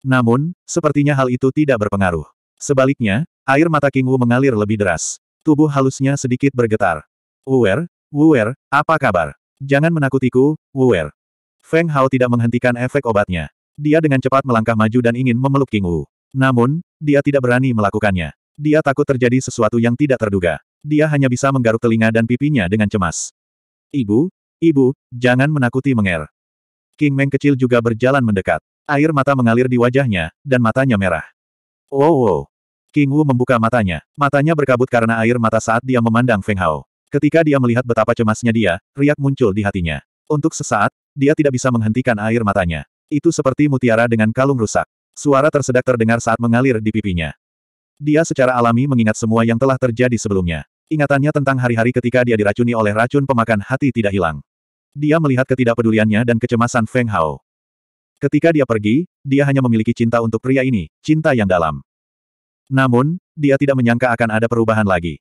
Namun, sepertinya hal itu tidak berpengaruh. Sebaliknya, air mata King Wu mengalir lebih deras. Tubuh halusnya sedikit bergetar. Wuer, Wuer, apa kabar? Jangan menakutiku, Wuer. Feng Hao tidak menghentikan efek obatnya. Dia dengan cepat melangkah maju dan ingin memeluk King Wu. Namun, dia tidak berani melakukannya. Dia takut terjadi sesuatu yang tidak terduga. Dia hanya bisa menggaruk telinga dan pipinya dengan cemas. Ibu, ibu, jangan menakuti Menger. King Meng kecil juga berjalan mendekat. Air mata mengalir di wajahnya, dan matanya merah. Wow, oh, wow. Oh. King Wu membuka matanya. Matanya berkabut karena air mata saat dia memandang Feng Hao. Ketika dia melihat betapa cemasnya dia, riak muncul di hatinya. Untuk sesaat, dia tidak bisa menghentikan air matanya. Itu seperti mutiara dengan kalung rusak. Suara tersedak terdengar saat mengalir di pipinya. Dia secara alami mengingat semua yang telah terjadi sebelumnya. Ingatannya tentang hari-hari ketika dia diracuni oleh racun pemakan hati tidak hilang. Dia melihat ketidakpeduliannya dan kecemasan Feng Hao. Ketika dia pergi, dia hanya memiliki cinta untuk pria ini, cinta yang dalam. Namun, dia tidak menyangka akan ada perubahan lagi.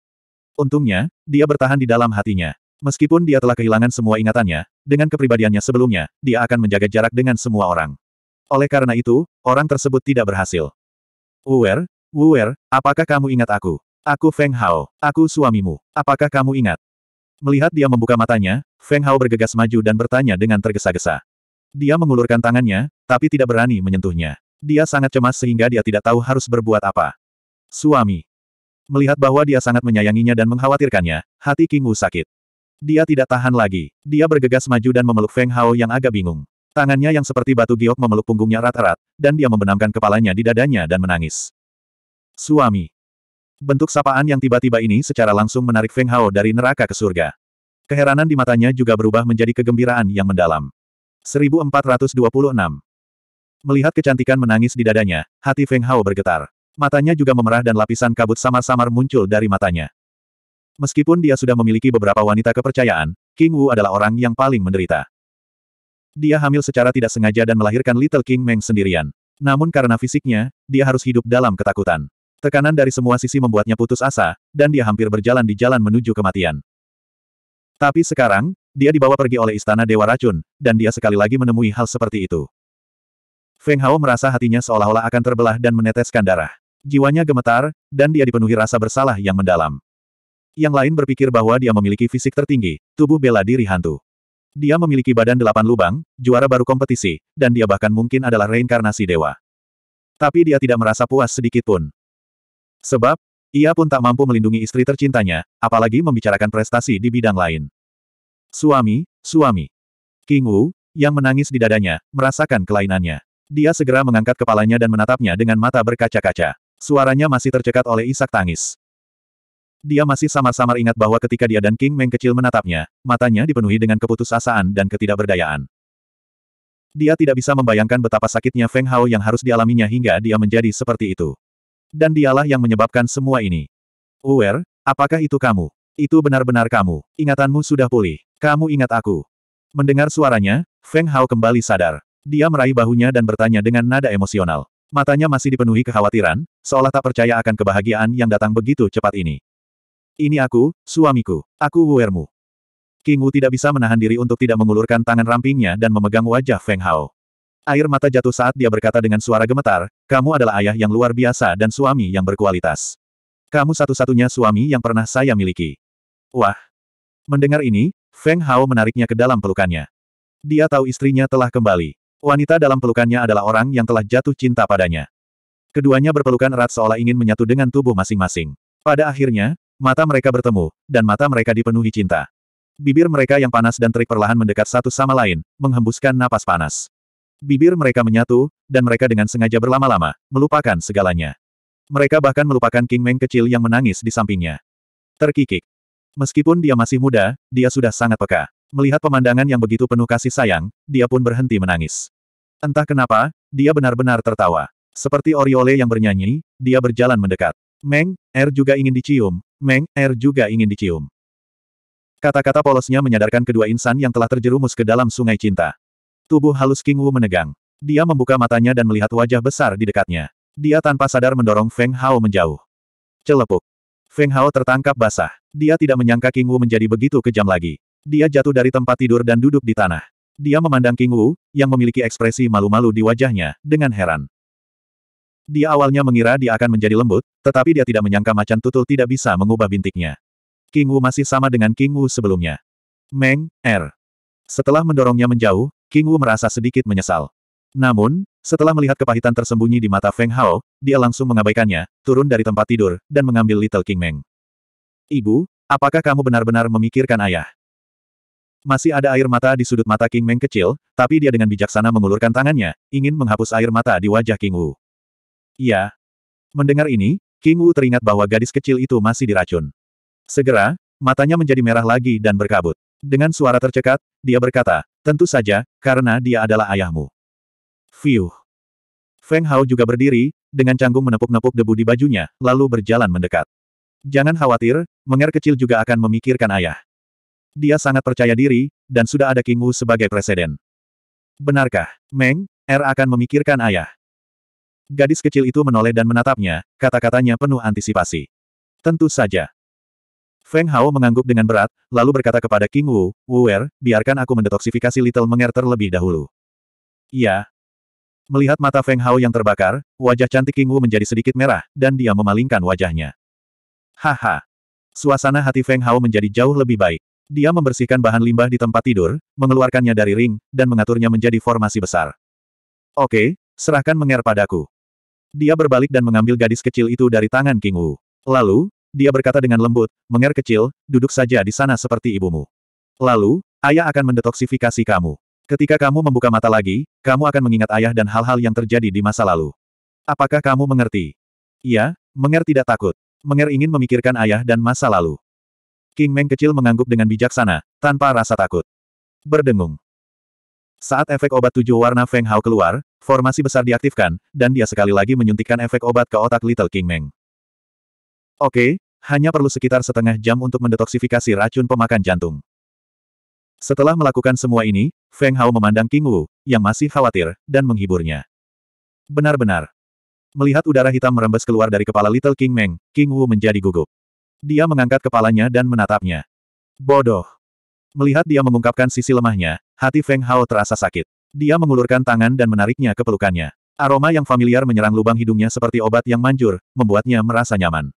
Untungnya, dia bertahan di dalam hatinya. Meskipun dia telah kehilangan semua ingatannya, dengan kepribadiannya sebelumnya, dia akan menjaga jarak dengan semua orang. Oleh karena itu, orang tersebut tidak berhasil. Wuer, Wuer, apakah kamu ingat aku? Aku Feng Hao, aku suamimu. Apakah kamu ingat? Melihat dia membuka matanya, Feng Hao bergegas maju dan bertanya dengan tergesa-gesa. Dia mengulurkan tangannya, tapi tidak berani menyentuhnya. Dia sangat cemas sehingga dia tidak tahu harus berbuat apa. Suami. Melihat bahwa dia sangat menyayanginya dan mengkhawatirkannya, hati King Wu sakit. Dia tidak tahan lagi. Dia bergegas maju dan memeluk Feng Hao yang agak bingung. Tangannya yang seperti batu giok memeluk punggungnya erat-erat, dan dia membenamkan kepalanya di dadanya dan menangis. Suami. Bentuk sapaan yang tiba-tiba ini secara langsung menarik Feng Hao dari neraka ke surga. Keheranan di matanya juga berubah menjadi kegembiraan yang mendalam. 1426. Melihat kecantikan menangis di dadanya, hati Feng Hao bergetar. Matanya juga memerah dan lapisan kabut samar-samar muncul dari matanya. Meskipun dia sudah memiliki beberapa wanita kepercayaan, King Wu adalah orang yang paling menderita. Dia hamil secara tidak sengaja dan melahirkan Little King Meng sendirian. Namun karena fisiknya, dia harus hidup dalam ketakutan. Tekanan dari semua sisi membuatnya putus asa, dan dia hampir berjalan di jalan menuju kematian. Tapi sekarang, dia dibawa pergi oleh istana Dewa Racun, dan dia sekali lagi menemui hal seperti itu. Feng Hao merasa hatinya seolah-olah akan terbelah dan meneteskan darah. Jiwanya gemetar, dan dia dipenuhi rasa bersalah yang mendalam. Yang lain berpikir bahwa dia memiliki fisik tertinggi, tubuh bela diri hantu. Dia memiliki badan delapan lubang, juara baru kompetisi, dan dia bahkan mungkin adalah reinkarnasi dewa. Tapi dia tidak merasa puas sedikit pun. Sebab, ia pun tak mampu melindungi istri tercintanya, apalagi membicarakan prestasi di bidang lain. Suami, suami. King Wu, yang menangis di dadanya, merasakan kelainannya. Dia segera mengangkat kepalanya dan menatapnya dengan mata berkaca-kaca. Suaranya masih tercekat oleh isak tangis. Dia masih samar-samar ingat bahwa ketika dia dan King Meng kecil menatapnya, matanya dipenuhi dengan keputusasaan dan ketidakberdayaan. Dia tidak bisa membayangkan betapa sakitnya Feng Hao yang harus dialaminya hingga dia menjadi seperti itu. Dan dialah yang menyebabkan semua ini. Uwer, apakah itu kamu? Itu benar-benar kamu. Ingatanmu sudah pulih. Kamu ingat aku. Mendengar suaranya, Feng Hao kembali sadar. Dia meraih bahunya dan bertanya dengan nada emosional. Matanya masih dipenuhi kekhawatiran, seolah tak percaya akan kebahagiaan yang datang begitu cepat ini. Ini aku, suamiku. Aku Wuermu. King Wu tidak bisa menahan diri untuk tidak mengulurkan tangan rampingnya dan memegang wajah Feng Hao. Air mata jatuh saat dia berkata dengan suara gemetar, kamu adalah ayah yang luar biasa dan suami yang berkualitas. Kamu satu-satunya suami yang pernah saya miliki. Wah! Mendengar ini, Feng Hao menariknya ke dalam pelukannya. Dia tahu istrinya telah kembali. Wanita dalam pelukannya adalah orang yang telah jatuh cinta padanya. Keduanya berpelukan erat seolah ingin menyatu dengan tubuh masing-masing. Pada akhirnya, Mata mereka bertemu, dan mata mereka dipenuhi cinta. Bibir mereka yang panas dan terik perlahan mendekat satu sama lain, menghembuskan napas panas. Bibir mereka menyatu, dan mereka dengan sengaja berlama-lama, melupakan segalanya. Mereka bahkan melupakan King Meng kecil yang menangis di sampingnya. Terkikik. Meskipun dia masih muda, dia sudah sangat peka. Melihat pemandangan yang begitu penuh kasih sayang, dia pun berhenti menangis. Entah kenapa, dia benar-benar tertawa. Seperti Oriole yang bernyanyi, dia berjalan mendekat. Meng, Er juga ingin dicium, Meng, Er juga ingin dicium. Kata-kata polosnya menyadarkan kedua insan yang telah terjerumus ke dalam sungai cinta. Tubuh halus King Wu menegang. Dia membuka matanya dan melihat wajah besar di dekatnya. Dia tanpa sadar mendorong Feng Hao menjauh. Celepuk. Feng Hao tertangkap basah. Dia tidak menyangka King Wu menjadi begitu kejam lagi. Dia jatuh dari tempat tidur dan duduk di tanah. Dia memandang King Wu, yang memiliki ekspresi malu-malu di wajahnya, dengan heran. Dia awalnya mengira dia akan menjadi lembut, tetapi dia tidak menyangka macan tutul tidak bisa mengubah bintiknya. King Wu masih sama dengan King Wu sebelumnya. Meng, Er, Setelah mendorongnya menjauh, King Wu merasa sedikit menyesal. Namun, setelah melihat kepahitan tersembunyi di mata Feng Hao, dia langsung mengabaikannya, turun dari tempat tidur, dan mengambil Little King Meng. Ibu, apakah kamu benar-benar memikirkan ayah? Masih ada air mata di sudut mata King Meng kecil, tapi dia dengan bijaksana mengulurkan tangannya, ingin menghapus air mata di wajah King Wu. Iya. Mendengar ini, King Wu teringat bahwa gadis kecil itu masih diracun. Segera, matanya menjadi merah lagi dan berkabut. Dengan suara tercekat, dia berkata, tentu saja, karena dia adalah ayahmu. Fiuh. Feng Hao juga berdiri, dengan canggung menepuk-nepuk debu di bajunya, lalu berjalan mendekat. Jangan khawatir, Menger kecil juga akan memikirkan ayah. Dia sangat percaya diri, dan sudah ada King Wu sebagai presiden. Benarkah, Meng, R er akan memikirkan ayah? Gadis kecil itu menoleh dan menatapnya, kata-katanya penuh antisipasi. Tentu saja. Feng Hao mengangguk dengan berat, lalu berkata kepada King Wu, Wu Er, biarkan aku mendetoksifikasi Little Menger terlebih dahulu. Iya. Melihat mata Feng Hao yang terbakar, wajah cantik King Wu menjadi sedikit merah, dan dia memalingkan wajahnya. Haha. Suasana hati Feng Hao menjadi jauh lebih baik. Dia membersihkan bahan limbah di tempat tidur, mengeluarkannya dari ring, dan mengaturnya menjadi formasi besar. Oke, serahkan menger padaku. Dia berbalik dan mengambil gadis kecil itu dari tangan King Wu. Lalu, dia berkata dengan lembut, Menger kecil, duduk saja di sana seperti ibumu. Lalu, ayah akan mendetoksifikasi kamu. Ketika kamu membuka mata lagi, kamu akan mengingat ayah dan hal-hal yang terjadi di masa lalu. Apakah kamu mengerti? Iya, Menger tidak takut. Menger ingin memikirkan ayah dan masa lalu. King Meng kecil mengangguk dengan bijaksana, tanpa rasa takut. Berdengung. Saat efek obat tujuh warna Feng Hao keluar, formasi besar diaktifkan, dan dia sekali lagi menyuntikkan efek obat ke otak Little King Meng. Oke, hanya perlu sekitar setengah jam untuk mendetoksifikasi racun pemakan jantung. Setelah melakukan semua ini, Feng Hao memandang King Wu, yang masih khawatir, dan menghiburnya. Benar-benar. Melihat udara hitam merembes keluar dari kepala Little King Meng, King Wu menjadi gugup. Dia mengangkat kepalanya dan menatapnya. Bodoh. Melihat dia mengungkapkan sisi lemahnya, Hati Feng Hao terasa sakit. Dia mengulurkan tangan dan menariknya ke pelukannya. Aroma yang familiar menyerang lubang hidungnya seperti obat yang manjur, membuatnya merasa nyaman.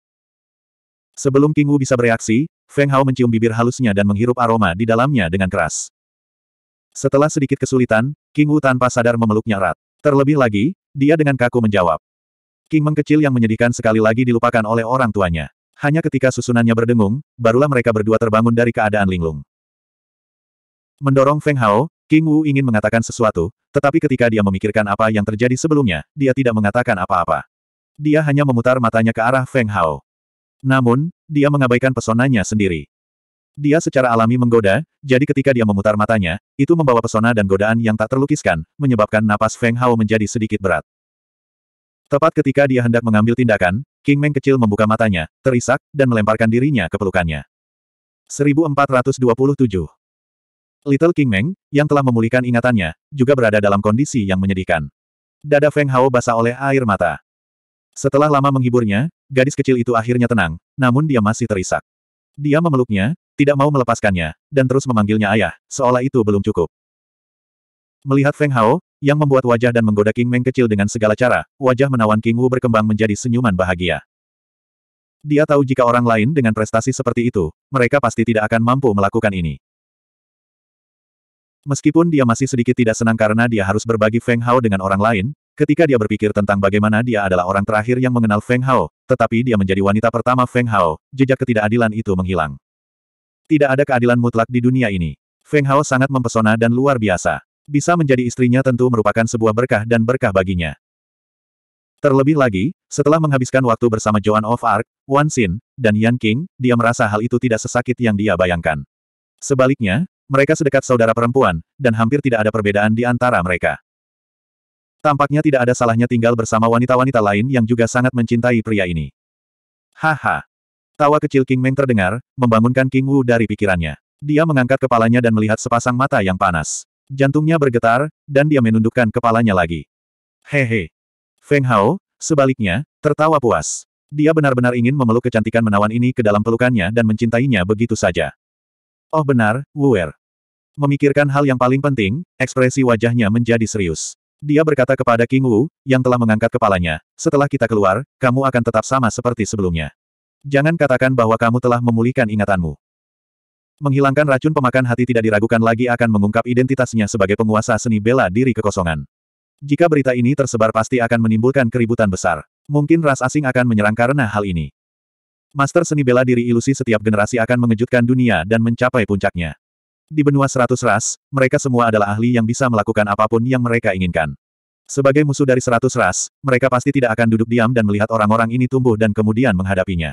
Sebelum King Wu bisa bereaksi, Feng Hao mencium bibir halusnya dan menghirup aroma di dalamnya dengan keras. Setelah sedikit kesulitan, King Wu tanpa sadar memeluknya erat. Terlebih lagi, dia dengan kaku menjawab. King Meng kecil yang menyedihkan sekali lagi dilupakan oleh orang tuanya. Hanya ketika susunannya berdengung, barulah mereka berdua terbangun dari keadaan linglung. Mendorong Feng Hao, King Wu ingin mengatakan sesuatu, tetapi ketika dia memikirkan apa yang terjadi sebelumnya, dia tidak mengatakan apa-apa. Dia hanya memutar matanya ke arah Feng Hao. Namun, dia mengabaikan pesonanya sendiri. Dia secara alami menggoda, jadi ketika dia memutar matanya, itu membawa pesona dan godaan yang tak terlukiskan, menyebabkan napas Feng Hao menjadi sedikit berat. Tepat ketika dia hendak mengambil tindakan, King Meng kecil membuka matanya, terisak, dan melemparkan dirinya ke pelukannya. 1427 Little King Meng, yang telah memulihkan ingatannya, juga berada dalam kondisi yang menyedihkan. Dada Feng Hao basah oleh air mata. Setelah lama menghiburnya, gadis kecil itu akhirnya tenang, namun dia masih terisak. Dia memeluknya, tidak mau melepaskannya, dan terus memanggilnya ayah, seolah itu belum cukup. Melihat Feng Hao, yang membuat wajah dan menggoda King Meng kecil dengan segala cara, wajah menawan King Wu berkembang menjadi senyuman bahagia. Dia tahu jika orang lain dengan prestasi seperti itu, mereka pasti tidak akan mampu melakukan ini. Meskipun dia masih sedikit tidak senang karena dia harus berbagi Feng Hao dengan orang lain, ketika dia berpikir tentang bagaimana dia adalah orang terakhir yang mengenal Feng Hao, tetapi dia menjadi wanita pertama Feng Hao, jejak ketidakadilan itu menghilang. Tidak ada keadilan mutlak di dunia ini. Feng Hao sangat mempesona dan luar biasa. Bisa menjadi istrinya tentu merupakan sebuah berkah dan berkah baginya. Terlebih lagi, setelah menghabiskan waktu bersama Joan of Arc, Wan Xin, dan Yan King, dia merasa hal itu tidak sesakit yang dia bayangkan. Sebaliknya, mereka sedekat saudara perempuan, dan hampir tidak ada perbedaan di antara mereka. Tampaknya tidak ada salahnya tinggal bersama wanita-wanita lain yang juga sangat mencintai pria ini. Haha. Tawa kecil King Meng terdengar, membangunkan King Wu dari pikirannya. Dia mengangkat kepalanya dan melihat sepasang mata yang panas. Jantungnya bergetar, dan dia menundukkan kepalanya lagi. Hehe. Feng Hao, sebaliknya, tertawa puas. Dia benar-benar ingin memeluk kecantikan menawan ini ke dalam pelukannya dan mencintainya begitu saja. Oh benar, Wuer. Memikirkan hal yang paling penting, ekspresi wajahnya menjadi serius. Dia berkata kepada King Wu, yang telah mengangkat kepalanya, setelah kita keluar, kamu akan tetap sama seperti sebelumnya. Jangan katakan bahwa kamu telah memulihkan ingatanmu. Menghilangkan racun pemakan hati tidak diragukan lagi akan mengungkap identitasnya sebagai penguasa seni bela diri kekosongan. Jika berita ini tersebar pasti akan menimbulkan keributan besar. Mungkin ras asing akan menyerang karena hal ini. Master seni bela diri ilusi setiap generasi akan mengejutkan dunia dan mencapai puncaknya. Di benua seratus ras, mereka semua adalah ahli yang bisa melakukan apapun yang mereka inginkan. Sebagai musuh dari seratus ras, mereka pasti tidak akan duduk diam dan melihat orang-orang ini tumbuh dan kemudian menghadapinya.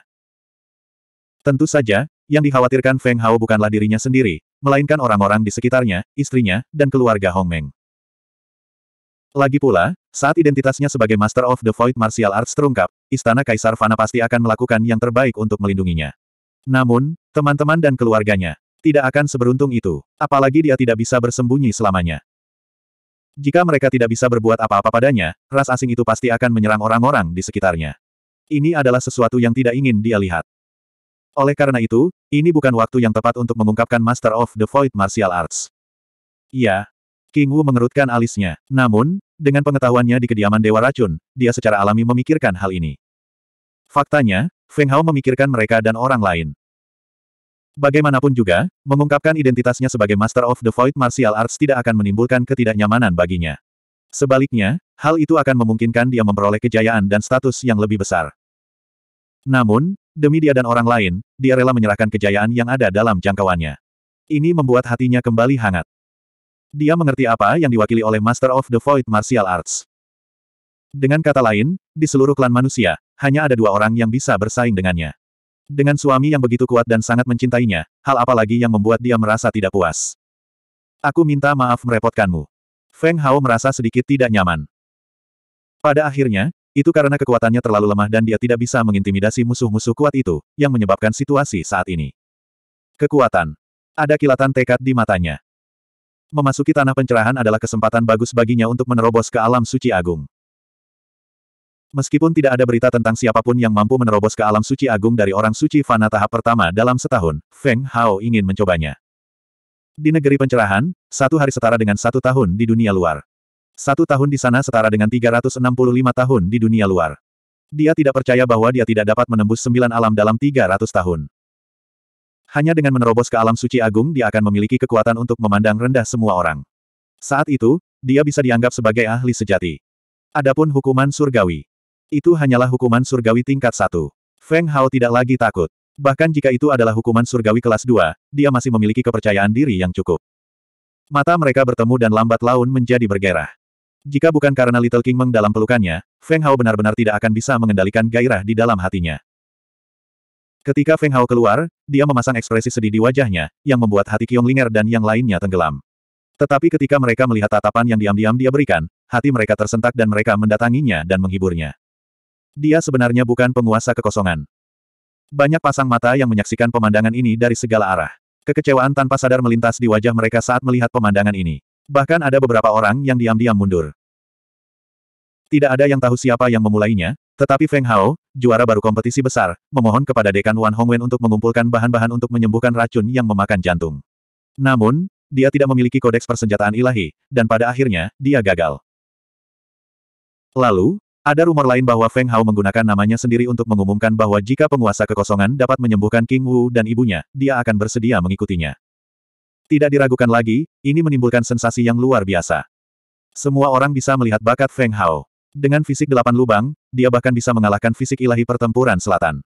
Tentu saja, yang dikhawatirkan Feng Hao bukanlah dirinya sendiri, melainkan orang-orang di sekitarnya, istrinya, dan keluarga Hong Meng. Lagi pula, saat identitasnya sebagai Master of the Void Martial Arts terungkap, Istana Kaisar Fana pasti akan melakukan yang terbaik untuk melindunginya. Namun, teman-teman dan keluarganya tidak akan seberuntung itu, apalagi dia tidak bisa bersembunyi selamanya. Jika mereka tidak bisa berbuat apa-apa padanya, ras asing itu pasti akan menyerang orang-orang di sekitarnya. Ini adalah sesuatu yang tidak ingin dia lihat. Oleh karena itu, ini bukan waktu yang tepat untuk mengungkapkan Master of the Void Martial Arts. Iya, King Wu mengerutkan alisnya. Namun, dengan pengetahuannya di kediaman Dewa Racun, dia secara alami memikirkan hal ini. Faktanya, Feng Hao memikirkan mereka dan orang lain. Bagaimanapun juga, mengungkapkan identitasnya sebagai Master of the Void Martial Arts tidak akan menimbulkan ketidaknyamanan baginya. Sebaliknya, hal itu akan memungkinkan dia memperoleh kejayaan dan status yang lebih besar. Namun, demi dia dan orang lain, dia rela menyerahkan kejayaan yang ada dalam jangkauannya. Ini membuat hatinya kembali hangat. Dia mengerti apa yang diwakili oleh Master of the Void Martial Arts. Dengan kata lain, di seluruh klan manusia, hanya ada dua orang yang bisa bersaing dengannya. Dengan suami yang begitu kuat dan sangat mencintainya, hal apa lagi yang membuat dia merasa tidak puas? Aku minta maaf merepotkanmu. Feng Hao merasa sedikit tidak nyaman. Pada akhirnya, itu karena kekuatannya terlalu lemah dan dia tidak bisa mengintimidasi musuh-musuh kuat itu, yang menyebabkan situasi saat ini. Kekuatan. Ada kilatan tekad di matanya. Memasuki tanah pencerahan adalah kesempatan bagus baginya untuk menerobos ke alam suci agung. Meskipun tidak ada berita tentang siapapun yang mampu menerobos ke alam suci agung dari orang suci Fana tahap pertama dalam setahun, Feng Hao ingin mencobanya. Di negeri pencerahan, satu hari setara dengan satu tahun di dunia luar. Satu tahun di sana setara dengan 365 tahun di dunia luar. Dia tidak percaya bahwa dia tidak dapat menembus sembilan alam dalam 300 tahun. Hanya dengan menerobos ke alam suci agung dia akan memiliki kekuatan untuk memandang rendah semua orang. Saat itu, dia bisa dianggap sebagai ahli sejati. Adapun hukuman surgawi. Itu hanyalah hukuman surgawi tingkat satu. Feng Hao tidak lagi takut. Bahkan jika itu adalah hukuman surgawi kelas dua, dia masih memiliki kepercayaan diri yang cukup. Mata mereka bertemu dan lambat laun menjadi bergerah. Jika bukan karena Little King Meng dalam pelukannya, Feng Hao benar-benar tidak akan bisa mengendalikan gairah di dalam hatinya. Ketika Feng Hao keluar, dia memasang ekspresi sedih di wajahnya, yang membuat hati Linger dan yang lainnya tenggelam. Tetapi ketika mereka melihat tatapan yang diam-diam dia berikan, hati mereka tersentak dan mereka mendatanginya dan menghiburnya. Dia sebenarnya bukan penguasa kekosongan. Banyak pasang mata yang menyaksikan pemandangan ini dari segala arah. Kekecewaan tanpa sadar melintas di wajah mereka saat melihat pemandangan ini. Bahkan ada beberapa orang yang diam-diam mundur. Tidak ada yang tahu siapa yang memulainya, tetapi Feng Hao, juara baru kompetisi besar, memohon kepada Dekan Wan Hongwen untuk mengumpulkan bahan-bahan untuk menyembuhkan racun yang memakan jantung. Namun, dia tidak memiliki kodeks persenjataan ilahi, dan pada akhirnya, dia gagal. Lalu, ada rumor lain bahwa Feng Hao menggunakan namanya sendiri untuk mengumumkan bahwa jika penguasa kekosongan dapat menyembuhkan King Wu dan ibunya, dia akan bersedia mengikutinya. Tidak diragukan lagi, ini menimbulkan sensasi yang luar biasa. Semua orang bisa melihat bakat Feng Hao. Dengan fisik delapan lubang, dia bahkan bisa mengalahkan fisik ilahi pertempuran selatan.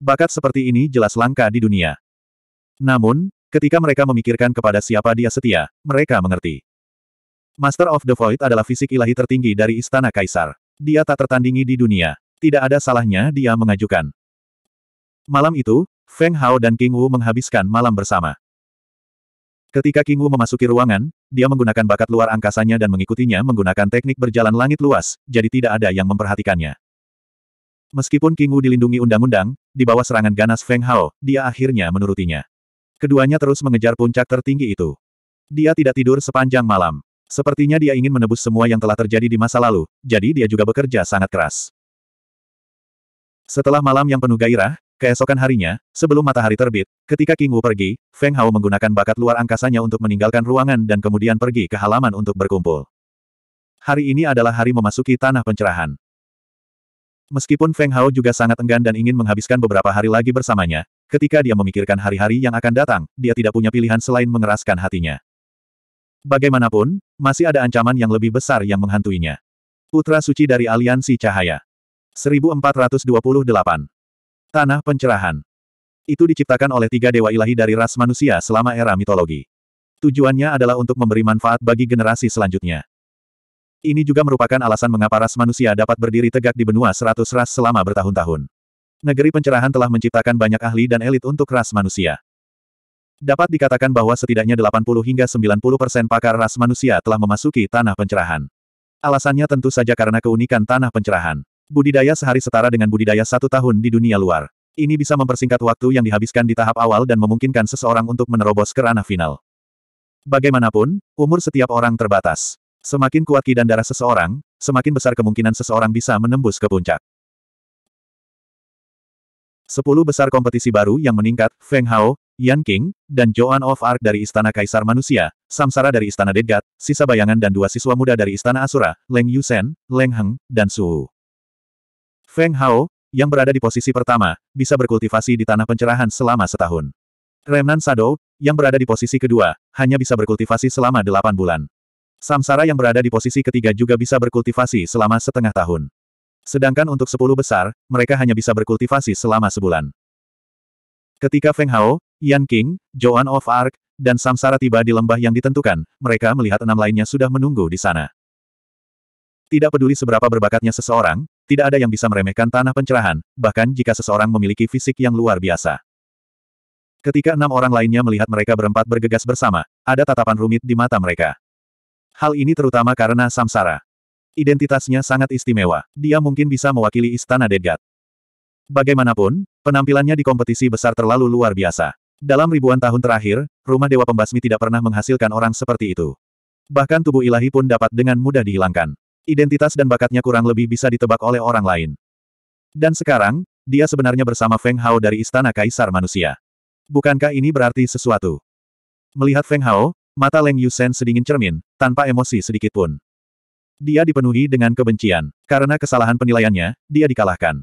Bakat seperti ini jelas langka di dunia. Namun, ketika mereka memikirkan kepada siapa dia setia, mereka mengerti. Master of the Void adalah fisik ilahi tertinggi dari Istana Kaisar. Dia tak tertandingi di dunia. Tidak ada salahnya dia mengajukan. Malam itu, Feng Hao dan King Wu menghabiskan malam bersama. Ketika King Wu memasuki ruangan, dia menggunakan bakat luar angkasanya dan mengikutinya menggunakan teknik berjalan langit luas, jadi tidak ada yang memperhatikannya. Meskipun King Wu dilindungi undang-undang, di bawah serangan ganas Feng Hao, dia akhirnya menurutinya. Keduanya terus mengejar puncak tertinggi itu. Dia tidak tidur sepanjang malam. Sepertinya dia ingin menebus semua yang telah terjadi di masa lalu, jadi dia juga bekerja sangat keras. Setelah malam yang penuh gairah, keesokan harinya, sebelum matahari terbit, ketika King Wu pergi, Feng Hao menggunakan bakat luar angkasanya untuk meninggalkan ruangan dan kemudian pergi ke halaman untuk berkumpul. Hari ini adalah hari memasuki tanah pencerahan. Meskipun Feng Hao juga sangat enggan dan ingin menghabiskan beberapa hari lagi bersamanya, ketika dia memikirkan hari-hari yang akan datang, dia tidak punya pilihan selain mengeraskan hatinya. Bagaimanapun, masih ada ancaman yang lebih besar yang menghantuinya. Putra Suci dari Aliansi Cahaya. 1428. Tanah Pencerahan. Itu diciptakan oleh tiga dewa ilahi dari ras manusia selama era mitologi. Tujuannya adalah untuk memberi manfaat bagi generasi selanjutnya. Ini juga merupakan alasan mengapa ras manusia dapat berdiri tegak di benua seratus ras selama bertahun-tahun. Negeri pencerahan telah menciptakan banyak ahli dan elit untuk ras manusia. Dapat dikatakan bahwa setidaknya 80 hingga 90 persen pakar ras manusia telah memasuki tanah pencerahan. Alasannya tentu saja karena keunikan tanah pencerahan. Budidaya sehari setara dengan budidaya satu tahun di dunia luar. Ini bisa mempersingkat waktu yang dihabiskan di tahap awal dan memungkinkan seseorang untuk menerobos ke ranah final. Bagaimanapun, umur setiap orang terbatas. Semakin kuat ki dan darah seseorang, semakin besar kemungkinan seseorang bisa menembus ke puncak. Sepuluh besar kompetisi baru yang meningkat, Feng Hao, Yan King, dan Joan of Arc dari Istana Kaisar Manusia, Samsara dari Istana Dedgat, sisa bayangan dan dua siswa muda dari Istana Asura, Leng Yusen, Leng Heng, dan Su. Feng Hao, yang berada di posisi pertama, bisa berkultivasi di tanah pencerahan selama setahun. Remnan Sado, yang berada di posisi kedua, hanya bisa berkultivasi selama delapan bulan. Samsara yang berada di posisi ketiga juga bisa berkultivasi selama setengah tahun. Sedangkan untuk sepuluh besar, mereka hanya bisa berkultivasi selama sebulan. Ketika Feng Hao, Yan King, Joan of Arc, dan Samsara tiba di lembah yang ditentukan, mereka melihat enam lainnya sudah menunggu di sana. Tidak peduli seberapa berbakatnya seseorang, tidak ada yang bisa meremehkan tanah pencerahan, bahkan jika seseorang memiliki fisik yang luar biasa. Ketika enam orang lainnya melihat mereka berempat bergegas bersama, ada tatapan rumit di mata mereka. Hal ini terutama karena samsara. Identitasnya sangat istimewa. Dia mungkin bisa mewakili istana Dedgat. Bagaimanapun, penampilannya di kompetisi besar terlalu luar biasa. Dalam ribuan tahun terakhir, rumah dewa pembasmi tidak pernah menghasilkan orang seperti itu. Bahkan tubuh ilahi pun dapat dengan mudah dihilangkan. Identitas dan bakatnya kurang lebih bisa ditebak oleh orang lain. Dan sekarang, dia sebenarnya bersama Feng Hao dari Istana Kaisar Manusia. Bukankah ini berarti sesuatu? Melihat Feng Hao, Mata Leng Yusen sedingin cermin, tanpa emosi sedikit pun. Dia dipenuhi dengan kebencian. Karena kesalahan penilaiannya, dia dikalahkan.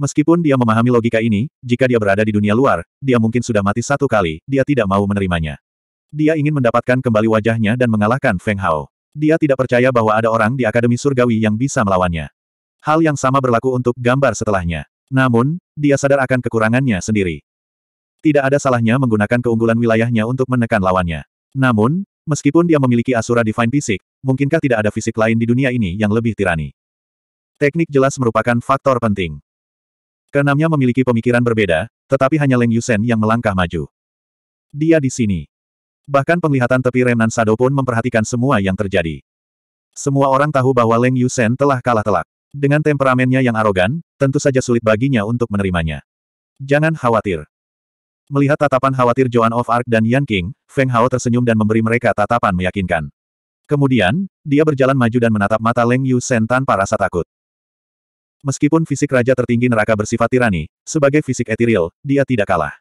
Meskipun dia memahami logika ini, jika dia berada di dunia luar, dia mungkin sudah mati satu kali, dia tidak mau menerimanya. Dia ingin mendapatkan kembali wajahnya dan mengalahkan Feng Hao. Dia tidak percaya bahwa ada orang di Akademi Surgawi yang bisa melawannya. Hal yang sama berlaku untuk gambar setelahnya. Namun, dia sadar akan kekurangannya sendiri. Tidak ada salahnya menggunakan keunggulan wilayahnya untuk menekan lawannya. Namun, meskipun dia memiliki Asura Divine Fisik, mungkinkah tidak ada fisik lain di dunia ini yang lebih tirani? Teknik jelas merupakan faktor penting. Keenamnya memiliki pemikiran berbeda, tetapi hanya Leng Yusen yang melangkah maju. Dia di sini. Bahkan penglihatan tepi Remnan Sado pun memperhatikan semua yang terjadi. Semua orang tahu bahwa Leng Yusen telah kalah telak. Dengan temperamennya yang arogan, tentu saja sulit baginya untuk menerimanya. Jangan khawatir. Melihat tatapan khawatir Joan of Arc dan Yan King, Feng Hao tersenyum dan memberi mereka tatapan meyakinkan. Kemudian, dia berjalan maju dan menatap mata Leng Yu Sen tanpa rasa takut. Meskipun fisik raja tertinggi neraka bersifat tirani, sebagai fisik etiril, dia tidak kalah.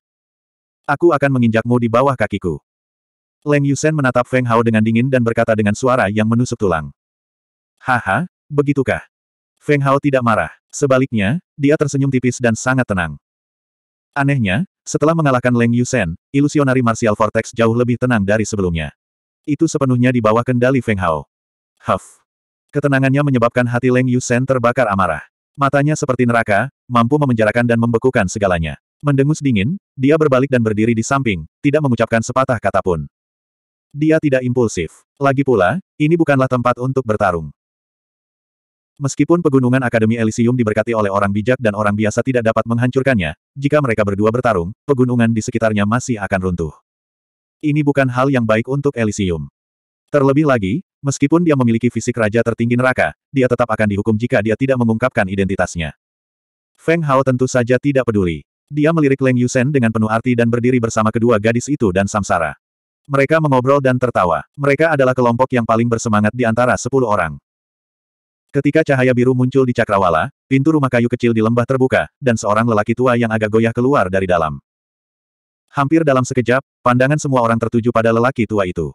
Aku akan menginjakmu di bawah kakiku. Leng Yusen menatap Feng Hao dengan dingin dan berkata dengan suara yang menusuk tulang. Haha, begitukah? Feng Hao tidak marah. Sebaliknya, dia tersenyum tipis dan sangat tenang. Anehnya, setelah mengalahkan Leng Yusen, ilusionari Martial Vortex jauh lebih tenang dari sebelumnya. Itu sepenuhnya di bawah kendali Feng Hao. Huff. Ketenangannya menyebabkan hati Leng Yusen terbakar amarah. Matanya seperti neraka, mampu memenjarakan dan membekukan segalanya. Mendengus dingin, dia berbalik dan berdiri di samping, tidak mengucapkan sepatah kata pun. Dia tidak impulsif. Lagi pula, ini bukanlah tempat untuk bertarung. Meskipun Pegunungan Akademi Elysium diberkati oleh orang bijak dan orang biasa tidak dapat menghancurkannya, jika mereka berdua bertarung, pegunungan di sekitarnya masih akan runtuh. Ini bukan hal yang baik untuk Elysium. Terlebih lagi, meskipun dia memiliki fisik raja tertinggi neraka, dia tetap akan dihukum jika dia tidak mengungkapkan identitasnya. Feng Hao tentu saja tidak peduli. Dia melirik Leng Yusen dengan penuh arti dan berdiri bersama kedua gadis itu dan Samsara. Mereka mengobrol dan tertawa. Mereka adalah kelompok yang paling bersemangat di antara sepuluh orang. Ketika cahaya biru muncul di cakrawala, pintu rumah kayu kecil di lembah terbuka, dan seorang lelaki tua yang agak goyah keluar dari dalam. Hampir dalam sekejap, pandangan semua orang tertuju pada lelaki tua itu.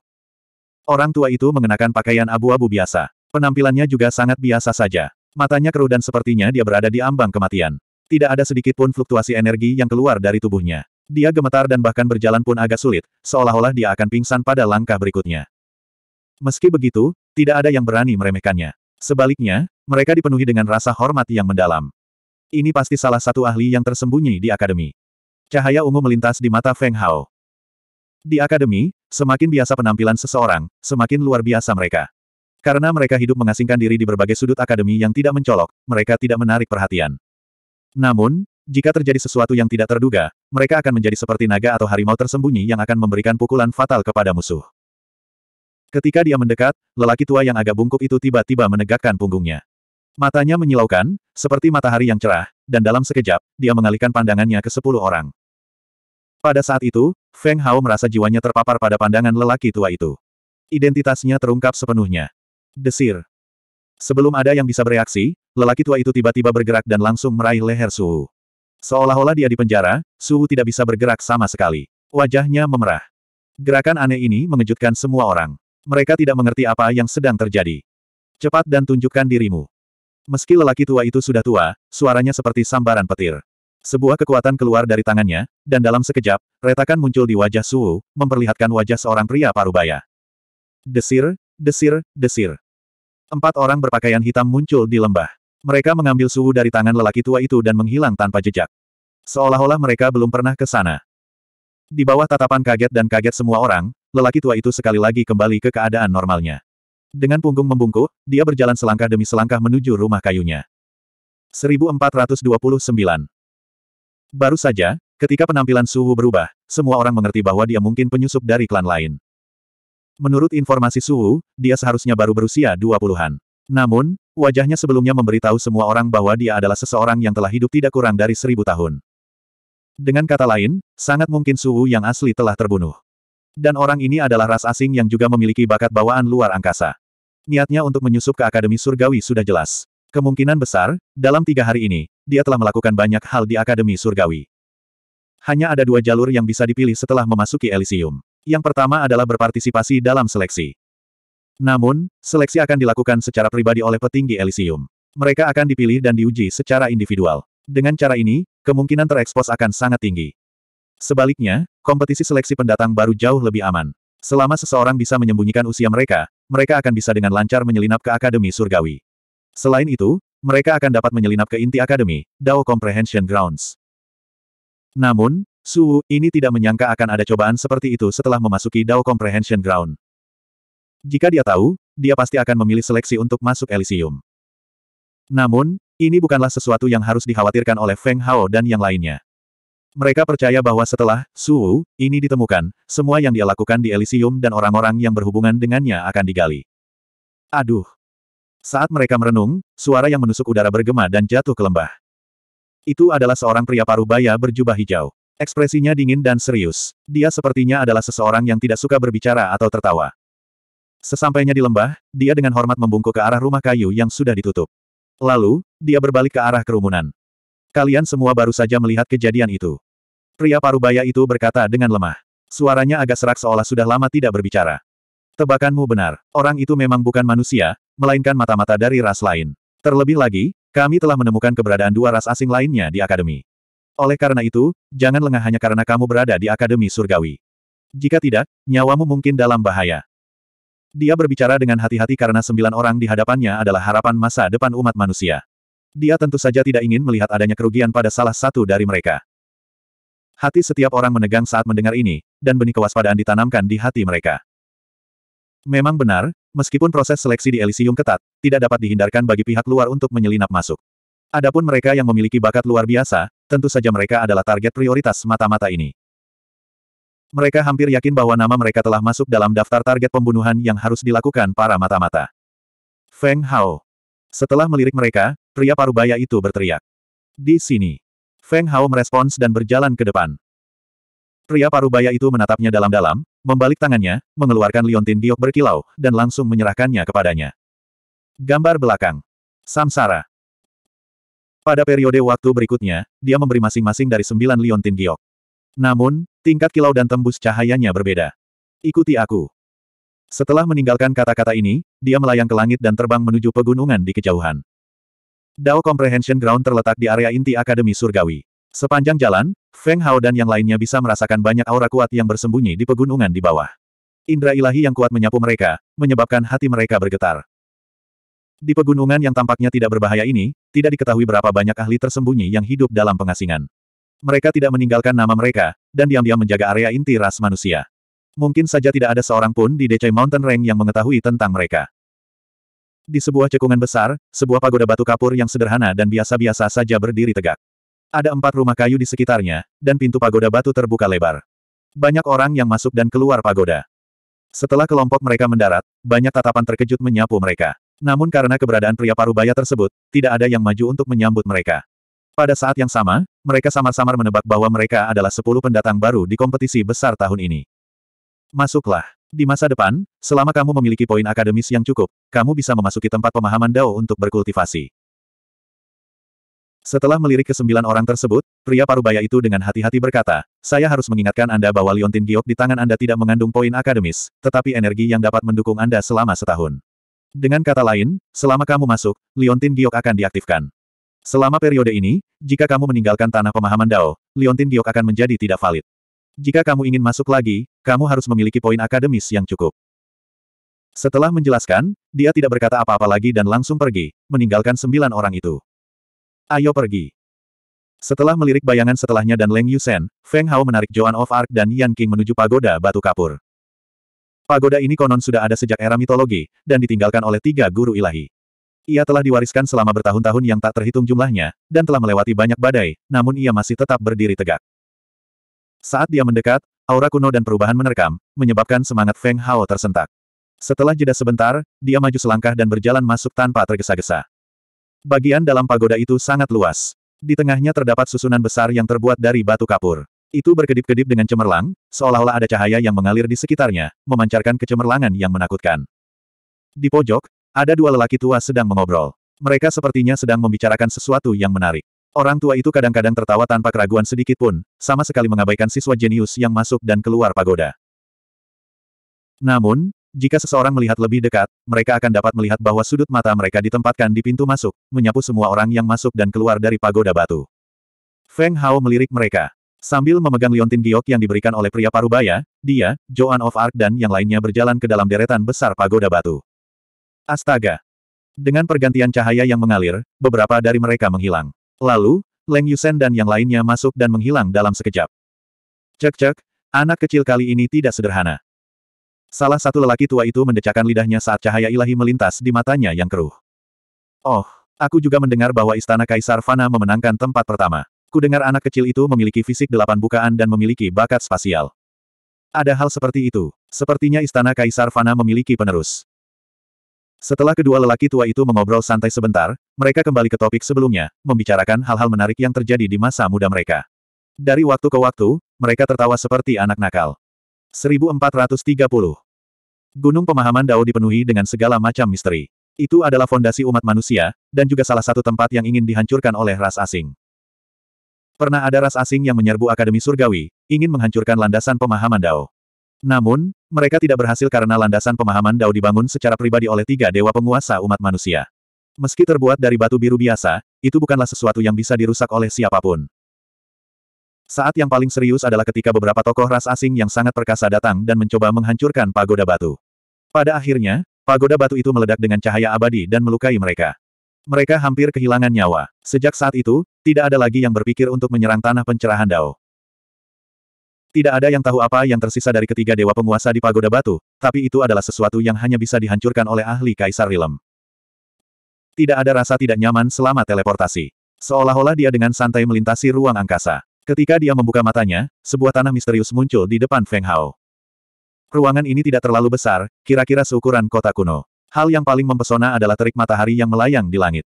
Orang tua itu mengenakan pakaian abu-abu biasa. Penampilannya juga sangat biasa saja. Matanya keruh dan sepertinya dia berada di ambang kematian. Tidak ada sedikit pun fluktuasi energi yang keluar dari tubuhnya. Dia gemetar dan bahkan berjalan pun agak sulit, seolah-olah dia akan pingsan pada langkah berikutnya. Meski begitu, tidak ada yang berani meremehkannya. Sebaliknya, mereka dipenuhi dengan rasa hormat yang mendalam. Ini pasti salah satu ahli yang tersembunyi di akademi. Cahaya ungu melintas di mata Feng Hao. Di akademi, semakin biasa penampilan seseorang, semakin luar biasa mereka. Karena mereka hidup mengasingkan diri di berbagai sudut akademi yang tidak mencolok, mereka tidak menarik perhatian. Namun, jika terjadi sesuatu yang tidak terduga, mereka akan menjadi seperti naga atau harimau tersembunyi yang akan memberikan pukulan fatal kepada musuh. Ketika dia mendekat, lelaki tua yang agak bungkuk itu tiba-tiba menegakkan punggungnya. Matanya menyilaukan, seperti matahari yang cerah, dan dalam sekejap, dia mengalihkan pandangannya ke sepuluh orang. Pada saat itu, Feng Hao merasa jiwanya terpapar pada pandangan lelaki tua itu. Identitasnya terungkap sepenuhnya. Desir. Sebelum ada yang bisa bereaksi, lelaki tua itu tiba-tiba bergerak dan langsung meraih leher Suhu. Seolah-olah dia dipenjara, Suhu tidak bisa bergerak sama sekali. Wajahnya memerah. Gerakan aneh ini mengejutkan semua orang. Mereka tidak mengerti apa yang sedang terjadi. Cepat dan tunjukkan dirimu. Meski lelaki tua itu sudah tua, suaranya seperti sambaran petir. Sebuah kekuatan keluar dari tangannya, dan dalam sekejap, retakan muncul di wajah Suwu, memperlihatkan wajah seorang pria parubaya. Desir, desir, desir. Empat orang berpakaian hitam muncul di lembah. Mereka mengambil Suwu dari tangan lelaki tua itu dan menghilang tanpa jejak. Seolah-olah mereka belum pernah ke sana. Di bawah tatapan kaget dan kaget semua orang, lelaki tua itu sekali lagi kembali ke keadaan normalnya. Dengan punggung membungkuk, dia berjalan selangkah demi selangkah menuju rumah kayunya. 1429 Baru saja, ketika penampilan Suhu berubah, semua orang mengerti bahwa dia mungkin penyusup dari klan lain. Menurut informasi Suhu, dia seharusnya baru berusia 20-an. Namun, wajahnya sebelumnya memberitahu semua orang bahwa dia adalah seseorang yang telah hidup tidak kurang dari seribu tahun. Dengan kata lain, sangat mungkin Suhu yang asli telah terbunuh. Dan orang ini adalah ras asing yang juga memiliki bakat bawaan luar angkasa. Niatnya untuk menyusup ke Akademi Surgawi sudah jelas. Kemungkinan besar, dalam tiga hari ini, dia telah melakukan banyak hal di Akademi Surgawi. Hanya ada dua jalur yang bisa dipilih setelah memasuki Elysium. Yang pertama adalah berpartisipasi dalam seleksi. Namun, seleksi akan dilakukan secara pribadi oleh petinggi Elysium. Mereka akan dipilih dan diuji secara individual. Dengan cara ini, kemungkinan terekspos akan sangat tinggi. Sebaliknya, kompetisi seleksi pendatang baru jauh lebih aman. Selama seseorang bisa menyembunyikan usia mereka, mereka akan bisa dengan lancar menyelinap ke Akademi Surgawi. Selain itu, mereka akan dapat menyelinap ke inti Akademi, Dao Comprehension Grounds. Namun, Su ini tidak menyangka akan ada cobaan seperti itu setelah memasuki Dao Comprehension Ground. Jika dia tahu, dia pasti akan memilih seleksi untuk masuk Elysium. Namun, ini bukanlah sesuatu yang harus dikhawatirkan oleh Feng Hao dan yang lainnya. Mereka percaya bahwa setelah Su ini ditemukan, semua yang dia lakukan di Elysium dan orang-orang yang berhubungan dengannya akan digali. Aduh. Saat mereka merenung, suara yang menusuk udara bergema dan jatuh ke lembah. Itu adalah seorang pria paruh baya berjubah hijau. Ekspresinya dingin dan serius. Dia sepertinya adalah seseorang yang tidak suka berbicara atau tertawa. Sesampainya di lembah, dia dengan hormat membungkuk ke arah rumah kayu yang sudah ditutup. Lalu, dia berbalik ke arah kerumunan. Kalian semua baru saja melihat kejadian itu. Pria parubaya itu berkata dengan lemah. Suaranya agak serak seolah sudah lama tidak berbicara. Tebakanmu benar, orang itu memang bukan manusia, melainkan mata-mata dari ras lain. Terlebih lagi, kami telah menemukan keberadaan dua ras asing lainnya di akademi. Oleh karena itu, jangan lengah hanya karena kamu berada di akademi surgawi. Jika tidak, nyawamu mungkin dalam bahaya. Dia berbicara dengan hati-hati karena sembilan orang di hadapannya adalah harapan masa depan umat manusia. Dia tentu saja tidak ingin melihat adanya kerugian pada salah satu dari mereka. Hati setiap orang menegang saat mendengar ini, dan benih kewaspadaan ditanamkan di hati mereka. Memang benar, meskipun proses seleksi di Elysium ketat, tidak dapat dihindarkan bagi pihak luar untuk menyelinap masuk. Adapun mereka yang memiliki bakat luar biasa, tentu saja mereka adalah target prioritas mata-mata ini. Mereka hampir yakin bahwa nama mereka telah masuk dalam daftar target pembunuhan yang harus dilakukan para mata-mata. Feng Hao, setelah melirik mereka, pria parubaya itu berteriak. Di sini. Feng Hao merespons dan berjalan ke depan. Pria parubaya itu menatapnya dalam-dalam, membalik tangannya, mengeluarkan liontin giok berkilau, dan langsung menyerahkannya kepadanya. Gambar belakang. Samsara. Pada periode waktu berikutnya, dia memberi masing-masing dari sembilan liontin giok. Namun, tingkat kilau dan tembus cahayanya berbeda. Ikuti aku. Setelah meninggalkan kata-kata ini, dia melayang ke langit dan terbang menuju pegunungan di kejauhan. Dao Comprehension Ground terletak di area inti Akademi Surgawi. Sepanjang jalan, Feng Hao dan yang lainnya bisa merasakan banyak aura kuat yang bersembunyi di pegunungan di bawah. Indra ilahi yang kuat menyapu mereka, menyebabkan hati mereka bergetar. Di pegunungan yang tampaknya tidak berbahaya ini, tidak diketahui berapa banyak ahli tersembunyi yang hidup dalam pengasingan. Mereka tidak meninggalkan nama mereka, dan diam-diam menjaga area inti ras manusia. Mungkin saja tidak ada seorang pun di DC Mountain Range yang mengetahui tentang mereka. Di sebuah cekungan besar, sebuah pagoda batu kapur yang sederhana dan biasa-biasa saja berdiri tegak. Ada empat rumah kayu di sekitarnya, dan pintu pagoda batu terbuka lebar. Banyak orang yang masuk dan keluar pagoda. Setelah kelompok mereka mendarat, banyak tatapan terkejut menyapu mereka. Namun karena keberadaan pria parubaya tersebut, tidak ada yang maju untuk menyambut mereka. Pada saat yang sama, mereka samar-samar menebak bahwa mereka adalah sepuluh pendatang baru di kompetisi besar tahun ini. Masuklah. Di masa depan, selama kamu memiliki poin akademis yang cukup, kamu bisa memasuki tempat pemahaman Dao untuk berkultivasi. Setelah melirik ke sembilan orang tersebut, pria parubaya itu dengan hati-hati berkata, saya harus mengingatkan Anda bahwa liontin giok di tangan Anda tidak mengandung poin akademis, tetapi energi yang dapat mendukung Anda selama setahun. Dengan kata lain, selama kamu masuk, liontin giok akan diaktifkan. Selama periode ini, jika kamu meninggalkan tanah pemahaman Dao, liontin giok akan menjadi tidak valid. Jika kamu ingin masuk lagi, kamu harus memiliki poin akademis yang cukup. Setelah menjelaskan, dia tidak berkata apa-apa lagi dan langsung pergi, meninggalkan sembilan orang itu. Ayo pergi. Setelah melirik bayangan setelahnya dan Leng Yusen, Feng Hao menarik Joan of Arc dan Yan King menuju pagoda batu kapur. Pagoda ini konon sudah ada sejak era mitologi, dan ditinggalkan oleh tiga guru ilahi. Ia telah diwariskan selama bertahun-tahun yang tak terhitung jumlahnya, dan telah melewati banyak badai, namun ia masih tetap berdiri tegak. Saat dia mendekat, aura kuno dan perubahan menerkam, menyebabkan semangat Feng Hao tersentak. Setelah jeda sebentar, dia maju selangkah dan berjalan masuk tanpa tergesa-gesa. Bagian dalam pagoda itu sangat luas. Di tengahnya terdapat susunan besar yang terbuat dari batu kapur. Itu berkedip-kedip dengan cemerlang, seolah-olah ada cahaya yang mengalir di sekitarnya, memancarkan kecemerlangan yang menakutkan. Di pojok, ada dua lelaki tua sedang mengobrol. Mereka sepertinya sedang membicarakan sesuatu yang menarik. Orang tua itu kadang-kadang tertawa tanpa keraguan sedikit pun, sama sekali mengabaikan siswa jenius yang masuk dan keluar pagoda. Namun, jika seseorang melihat lebih dekat, mereka akan dapat melihat bahwa sudut mata mereka ditempatkan di pintu masuk, menyapu semua orang yang masuk dan keluar dari pagoda batu. Feng Hao melirik mereka. Sambil memegang liontin giok yang diberikan oleh pria parubaya, dia, Joan of Arc dan yang lainnya berjalan ke dalam deretan besar pagoda batu. Astaga! Dengan pergantian cahaya yang mengalir, beberapa dari mereka menghilang. Lalu, Leng Yusen dan yang lainnya masuk dan menghilang dalam sekejap. Cek-cek, anak kecil kali ini tidak sederhana. Salah satu lelaki tua itu mendecakkan lidahnya saat cahaya ilahi melintas di matanya yang keruh. Oh, aku juga mendengar bahwa istana Kaisar Fana memenangkan tempat pertama. Kudengar anak kecil itu memiliki fisik delapan bukaan dan memiliki bakat spasial. Ada hal seperti itu. Sepertinya istana Kaisar Fana memiliki penerus. Setelah kedua lelaki tua itu mengobrol santai sebentar, mereka kembali ke topik sebelumnya, membicarakan hal-hal menarik yang terjadi di masa muda mereka. Dari waktu ke waktu, mereka tertawa seperti anak nakal. 1430 Gunung pemahaman Dao dipenuhi dengan segala macam misteri. Itu adalah fondasi umat manusia, dan juga salah satu tempat yang ingin dihancurkan oleh ras asing. Pernah ada ras asing yang menyerbu Akademi Surgawi, ingin menghancurkan landasan pemahaman Dao. Namun, mereka tidak berhasil karena landasan pemahaman Dao dibangun secara pribadi oleh tiga dewa penguasa umat manusia. Meski terbuat dari batu biru biasa, itu bukanlah sesuatu yang bisa dirusak oleh siapapun. Saat yang paling serius adalah ketika beberapa tokoh ras asing yang sangat perkasa datang dan mencoba menghancurkan pagoda batu. Pada akhirnya, pagoda batu itu meledak dengan cahaya abadi dan melukai mereka. Mereka hampir kehilangan nyawa. Sejak saat itu, tidak ada lagi yang berpikir untuk menyerang tanah pencerahan Dao. Tidak ada yang tahu apa yang tersisa dari ketiga dewa penguasa di Pagoda Batu, tapi itu adalah sesuatu yang hanya bisa dihancurkan oleh ahli Kaisar Rilem. Tidak ada rasa tidak nyaman selama teleportasi. Seolah-olah dia dengan santai melintasi ruang angkasa. Ketika dia membuka matanya, sebuah tanah misterius muncul di depan Feng Hao. Ruangan ini tidak terlalu besar, kira-kira seukuran kota kuno. Hal yang paling mempesona adalah terik matahari yang melayang di langit.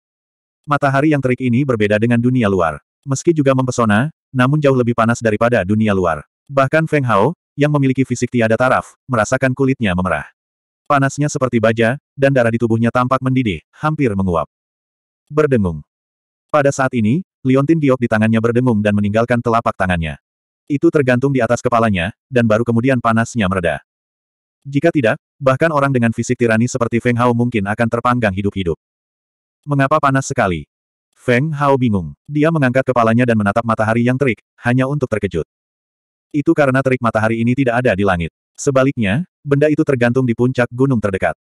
Matahari yang terik ini berbeda dengan dunia luar. Meski juga mempesona, namun jauh lebih panas daripada dunia luar. Bahkan Feng Hao, yang memiliki fisik tiada taraf, merasakan kulitnya memerah. Panasnya seperti baja, dan darah di tubuhnya tampak mendidih, hampir menguap. Berdengung. Pada saat ini, Liontin Giok di tangannya berdengung dan meninggalkan telapak tangannya. Itu tergantung di atas kepalanya, dan baru kemudian panasnya mereda. Jika tidak, bahkan orang dengan fisik tirani seperti Feng Hao mungkin akan terpanggang hidup-hidup. Mengapa panas sekali? Feng Hao bingung. Dia mengangkat kepalanya dan menatap matahari yang terik, hanya untuk terkejut. Itu karena terik matahari ini tidak ada di langit. Sebaliknya, benda itu tergantung di puncak gunung terdekat.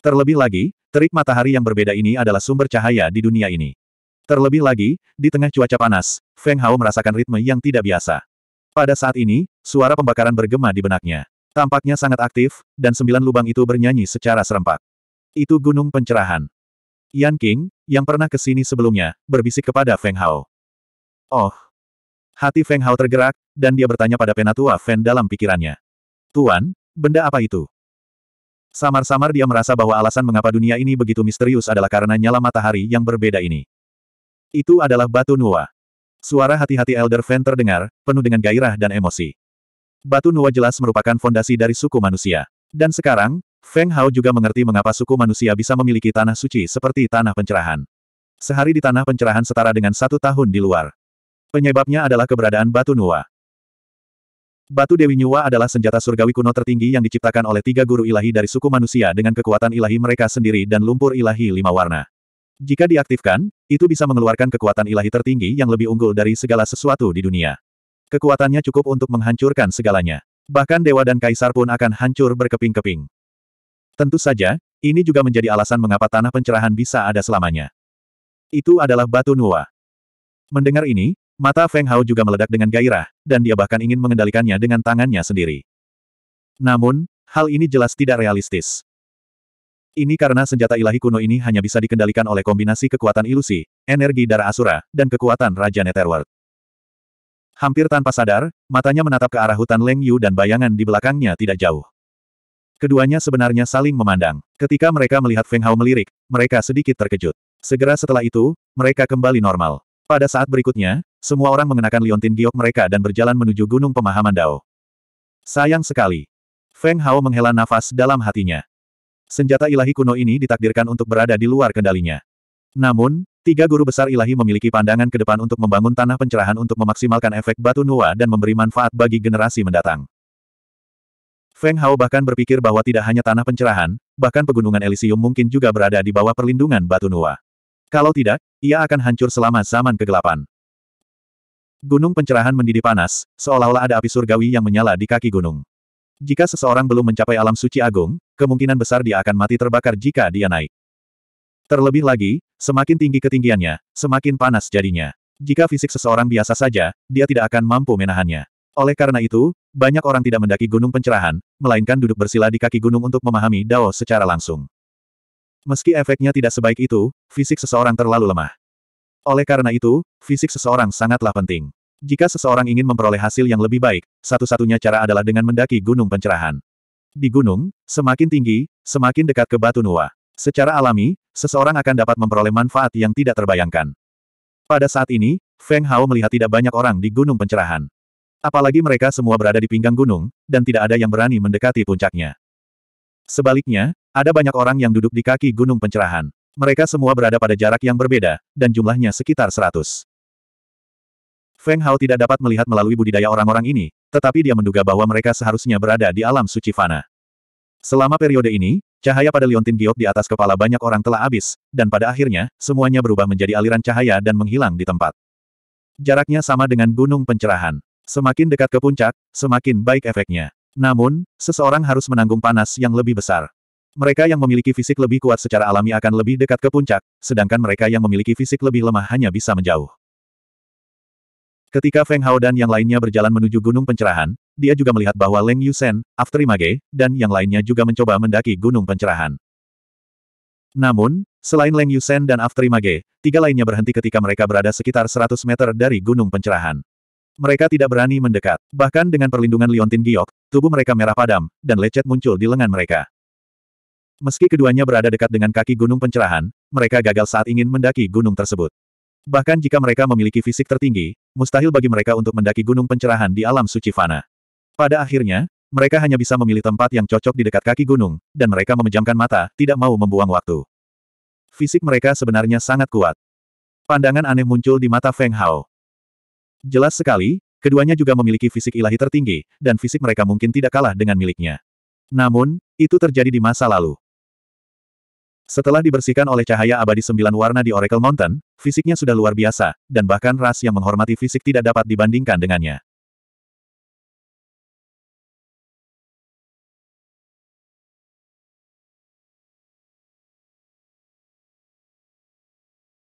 Terlebih lagi, terik matahari yang berbeda ini adalah sumber cahaya di dunia ini. Terlebih lagi, di tengah cuaca panas, Feng Hao merasakan ritme yang tidak biasa. Pada saat ini, suara pembakaran bergema di benaknya. Tampaknya sangat aktif, dan sembilan lubang itu bernyanyi secara serempak. Itu gunung pencerahan. Yan King, yang pernah ke sini sebelumnya, berbisik kepada Feng Hao. Oh, Hati Feng Hao tergerak, dan dia bertanya pada penatua Fen dalam pikirannya. Tuan, benda apa itu? Samar-samar dia merasa bahwa alasan mengapa dunia ini begitu misterius adalah karena nyala matahari yang berbeda ini. Itu adalah batu Nua. Suara hati-hati Elder Fen terdengar, penuh dengan gairah dan emosi. Batu Nua jelas merupakan fondasi dari suku manusia. Dan sekarang, Feng Hao juga mengerti mengapa suku manusia bisa memiliki tanah suci seperti tanah pencerahan. Sehari di tanah pencerahan setara dengan satu tahun di luar. Penyebabnya adalah keberadaan batu Nuwa. Batu Dewi Nuwa adalah senjata surgawi kuno tertinggi yang diciptakan oleh tiga guru ilahi dari suku manusia dengan kekuatan ilahi mereka sendiri dan lumpur ilahi lima warna. Jika diaktifkan, itu bisa mengeluarkan kekuatan ilahi tertinggi yang lebih unggul dari segala sesuatu di dunia. Kekuatannya cukup untuk menghancurkan segalanya. Bahkan dewa dan kaisar pun akan hancur berkeping-keping. Tentu saja, ini juga menjadi alasan mengapa tanah pencerahan bisa ada selamanya. Itu adalah batu Nuwa. Mendengar ini, Mata Feng Hao juga meledak dengan gairah, dan dia bahkan ingin mengendalikannya dengan tangannya sendiri. Namun, hal ini jelas tidak realistis. Ini karena senjata ilahi kuno ini hanya bisa dikendalikan oleh kombinasi kekuatan ilusi, energi darah asura, dan kekuatan Raja Netherworld. Hampir tanpa sadar, matanya menatap ke arah hutan Leng Yu dan bayangan di belakangnya tidak jauh. Keduanya sebenarnya saling memandang. Ketika mereka melihat Feng Hao melirik, mereka sedikit terkejut. Segera setelah itu, mereka kembali normal. Pada saat berikutnya, semua orang mengenakan liontin giok mereka dan berjalan menuju Gunung Pemahaman Dao. Sayang sekali. Feng Hao menghela nafas dalam hatinya. Senjata ilahi kuno ini ditakdirkan untuk berada di luar kendalinya. Namun, tiga guru besar ilahi memiliki pandangan ke depan untuk membangun tanah pencerahan untuk memaksimalkan efek batu nua dan memberi manfaat bagi generasi mendatang. Feng Hao bahkan berpikir bahwa tidak hanya tanah pencerahan, bahkan pegunungan Elysium mungkin juga berada di bawah perlindungan batu nua. Kalau tidak, ia akan hancur selama zaman kegelapan. Gunung pencerahan mendidih panas, seolah-olah ada api surgawi yang menyala di kaki gunung. Jika seseorang belum mencapai alam suci agung, kemungkinan besar dia akan mati terbakar jika dia naik. Terlebih lagi, semakin tinggi ketinggiannya, semakin panas jadinya. Jika fisik seseorang biasa saja, dia tidak akan mampu menahannya. Oleh karena itu, banyak orang tidak mendaki gunung pencerahan, melainkan duduk bersila di kaki gunung untuk memahami Dao secara langsung. Meski efeknya tidak sebaik itu, fisik seseorang terlalu lemah. Oleh karena itu, fisik seseorang sangatlah penting. Jika seseorang ingin memperoleh hasil yang lebih baik, satu-satunya cara adalah dengan mendaki gunung pencerahan. Di gunung, semakin tinggi, semakin dekat ke batu nua. Secara alami, seseorang akan dapat memperoleh manfaat yang tidak terbayangkan. Pada saat ini, Feng Hao melihat tidak banyak orang di gunung pencerahan. Apalagi mereka semua berada di pinggang gunung, dan tidak ada yang berani mendekati puncaknya. Sebaliknya, ada banyak orang yang duduk di kaki gunung pencerahan. Mereka semua berada pada jarak yang berbeda, dan jumlahnya sekitar seratus. Feng Hao tidak dapat melihat melalui budidaya orang-orang ini, tetapi dia menduga bahwa mereka seharusnya berada di alam suci fana. Selama periode ini, cahaya pada liontin giok di atas kepala banyak orang telah habis, dan pada akhirnya, semuanya berubah menjadi aliran cahaya dan menghilang di tempat. Jaraknya sama dengan gunung pencerahan. Semakin dekat ke puncak, semakin baik efeknya. Namun, seseorang harus menanggung panas yang lebih besar. Mereka yang memiliki fisik lebih kuat secara alami akan lebih dekat ke puncak, sedangkan mereka yang memiliki fisik lebih lemah hanya bisa menjauh. Ketika Feng Hao dan yang lainnya berjalan menuju Gunung Pencerahan, dia juga melihat bahwa Leng Yusen, Afterimage, dan yang lainnya juga mencoba mendaki Gunung Pencerahan. Namun, selain Leng Yusen dan Afterimage, tiga lainnya berhenti ketika mereka berada sekitar 100 meter dari Gunung Pencerahan. Mereka tidak berani mendekat. Bahkan dengan perlindungan liontin giok, tubuh mereka merah padam, dan lecet muncul di lengan mereka. Meski keduanya berada dekat dengan kaki gunung pencerahan, mereka gagal saat ingin mendaki gunung tersebut. Bahkan jika mereka memiliki fisik tertinggi, mustahil bagi mereka untuk mendaki gunung pencerahan di alam suci fana. Pada akhirnya, mereka hanya bisa memilih tempat yang cocok di dekat kaki gunung, dan mereka memejamkan mata, tidak mau membuang waktu. Fisik mereka sebenarnya sangat kuat. Pandangan aneh muncul di mata Feng Hao. Jelas sekali, keduanya juga memiliki fisik ilahi tertinggi, dan fisik mereka mungkin tidak kalah dengan miliknya. Namun, itu terjadi di masa lalu. Setelah dibersihkan oleh cahaya abadi sembilan warna di Oracle Mountain, fisiknya sudah luar biasa, dan bahkan ras yang menghormati fisik tidak dapat dibandingkan dengannya.